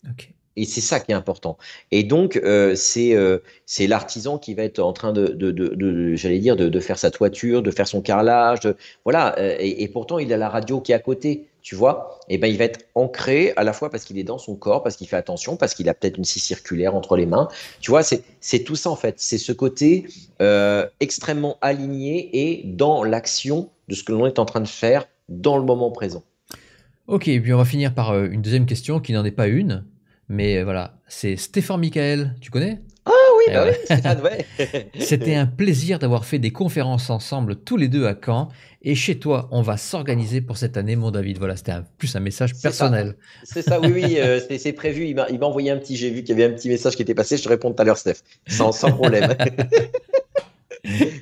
Et c'est ça qui est important. Et donc, euh, euh, c'est l'artisan qui va être en train de, j'allais dire, de, faire sa toiture, de faire son carrelage. voilà. Euh, et, pourtant, il a la radio qui est à côté, tu vois. Et eh ben, il va être ancré à la fois parce qu'il est dans son corps, parce qu'il fait attention, parce qu'il a peut-être une scie circulaire entre les mains. Tu vois, c'est tout ça en fait. C'est ce côté extrêmement aligné et dans l'action de ce que l'on est en train de faire dans le moment présent. Ok, puis on va finir par euh, une deuxième question qui n'en est pas une, mais euh, voilà, c'est Stéphane Michael, tu connais Ah oui, eh bah ouais. ouais. C'était un plaisir d'avoir fait des conférences ensemble tous les deux à Caen, et chez toi, on va s'organiser pour cette année, mon David. Voilà, c'était plus un message personnel. C'est ça, oui, oui, euh, c'est prévu. Il m'a envoyé un petit, j'ai vu qu'il y avait un petit message qui était passé, je te réponds tout à l'heure, Steph, sans, sans problème.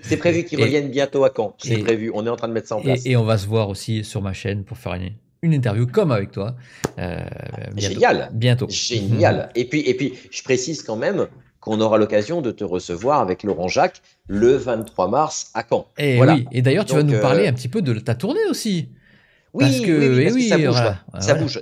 C'est prévu qu'il revienne bientôt à Caen. C'est prévu. On est en train de mettre ça en place. Et, on va se voir aussi sur ma chaîne pour faire une, une interview comme avec toi. Euh, Génial. Bientôt. Génial. Mhm. et, puis, et puis, je précise quand même qu'on aura l'occasion de te recevoir avec Laurent Jacques le 23 mars à Caen. Et, eh et d'ailleurs, tu vas nous parler euh, un petit peu de ta tournée aussi. Oui, ça, bouge,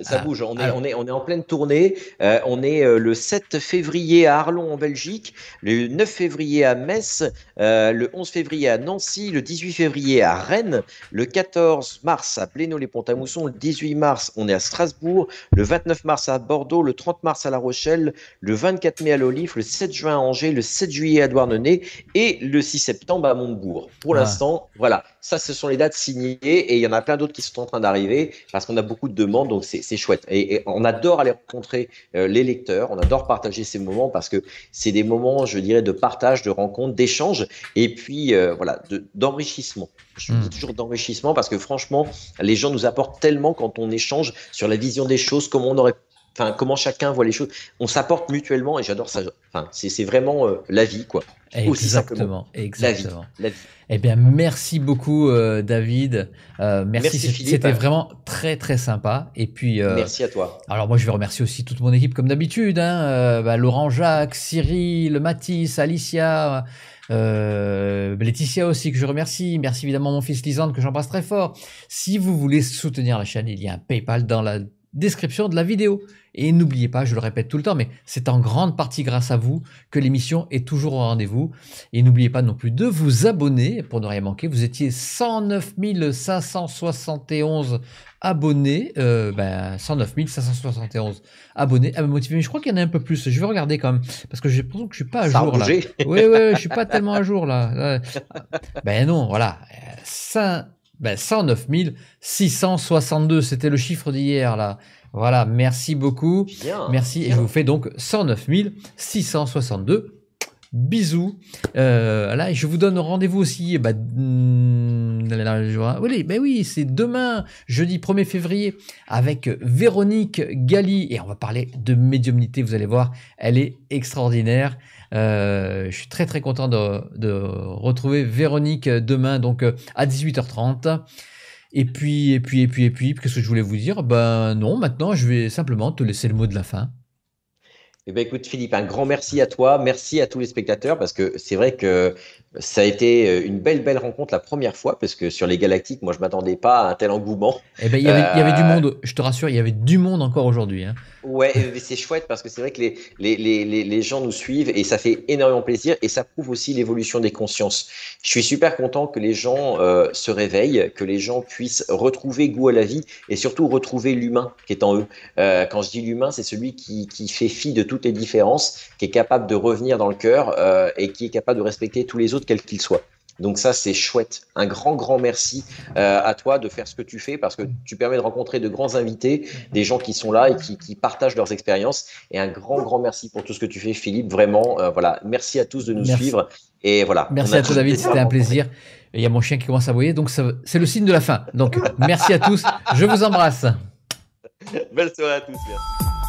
ça ah, bouge. Ah. On, est, on, est, en pleine tournée. Euh, on est euh, le 7 février à Arlon en Belgique, le 9 février à Metz, euh, le 11 février à Nancy, le 18 février à Rennes, le 14 mars à Blénaud-les-Pont-à-Mousson, le 18 mars on est à Strasbourg, le 29 mars à Bordeaux, le 30 mars à La Rochelle, le 24 mai à l'Olif, le 7 juin à Angers, le 7 juillet à Douarnenez et le 6 septembre à Montebourg. Pour ah. l'instant, voilà. Ça, ce sont les dates signées et il y en a plein d'autres qui sont en train de d'arriver parce qu'on a beaucoup de demandes, donc c'est chouette. Et, on adore aller rencontrer euh, les lecteurs, on adore partager ces moments parce que c'est des moments, je dirais, de partage, de rencontre, d'échange et puis euh, voilà, d'enrichissement. je hmm. dis toujours d'enrichissement parce que franchement, les gens nous apportent tellement quand on échange sur la vision des choses, comment on aurait enfin comment chacun voit les choses. On s'apporte mutuellement et j'adore ça. Enfin, c'est vraiment euh, la vie, quoi. Exactement, exactement. Eh bien, merci beaucoup, euh, David. Euh, merci, Philippe. c'était vraiment très très sympa. Et puis, merci à toi. Alors moi, je vais remercier aussi toute mon équipe comme d'habitude. Hein. Bah, Laurent, Jacques, Cyril, Mathis, Alicia. Laetitia aussi que je remercie. Merci évidemment mon fils Lisande que j'embrasse très fort. Si vous voulez soutenir la chaîne, il y a un PayPal dans la description de la vidéo. Et n'oubliez pas, je le répète tout le temps, mais c'est en grande partie grâce à vous que l'émission est toujours au rendez-vous. Et n'oubliez pas non plus de vous abonner pour ne rien manquer. Vous étiez 109 571 abonnés, euh, ben 109 571 abonnés à me motiver. Mais je crois qu'il y en a un peu plus. Je vais regarder quand même parce que j'ai l'impression que je suis pas à Ça jour là. Oui, oui, je suis pas tellement à jour là. Euh, ben non, voilà. Euh, ben 109 662, c'était le chiffre d'hier là. Voilà, merci beaucoup. merci. Et je vous fais donc 109 662 bisous. Euh, là, je vous donne rendez-vous aussi. Bah, oui, bah oui, c'est demain, jeudi 1er février, avec Véronique Galli. Et on va parler de médiumnité. Vous allez voir, elle est extraordinaire. Euh, je suis très très content de, de retrouver Véronique demain, donc euh, à 18h30. Et puis, et puis, et puis, et puis, qu'est-ce que je voulais vous dire Ben non, maintenant, je vais simplement te laisser le mot de la fin. Eh bien, écoute, Philippe, un grand merci à toi. Merci à tous les spectateurs parce que c'est vrai que ça a été euh, une belle, belle rencontre la première fois parce que sur les Galactiques, moi, je m'attendais pas à un tel engouement. Eh bien, il y, avait, du euh, monde, je te rassure, il y avait du monde encore aujourd'hui. Hein. Ouais, c'est chouette parce que c'est vrai que les, les, les, les, gens nous suivent et ça fait énormément plaisir et ça prouve aussi l'évolution des consciences. Je suis super content que les gens euh, se réveillent, que les gens puissent retrouver goût à la vie et surtout retrouver l'humain qui est en eux. quand je dis l'humain, c'est celui qui, qui fait fi de tout toutes les différences, qui est capable de revenir dans le cœur euh, et qui est capable de respecter tous les autres, quels qu'ils soient. Donc ça, c'est chouette. Un grand, grand merci euh, à toi de faire ce que tu fais parce que tu permets de rencontrer de grands invités, des gens qui sont là et qui, partagent leurs expériences. Et un grand, grand merci pour tout ce que tu fais, Philippe. Vraiment, euh, voilà. Merci à tous de nous suivre. Et voilà. Merci à toi, David. C'était un plaisir. il y a mon chien qui commence à voyer, donc c'est le signe de la fin. Donc merci à tous. Je vous embrasse. Belle soirée à tous. Merci.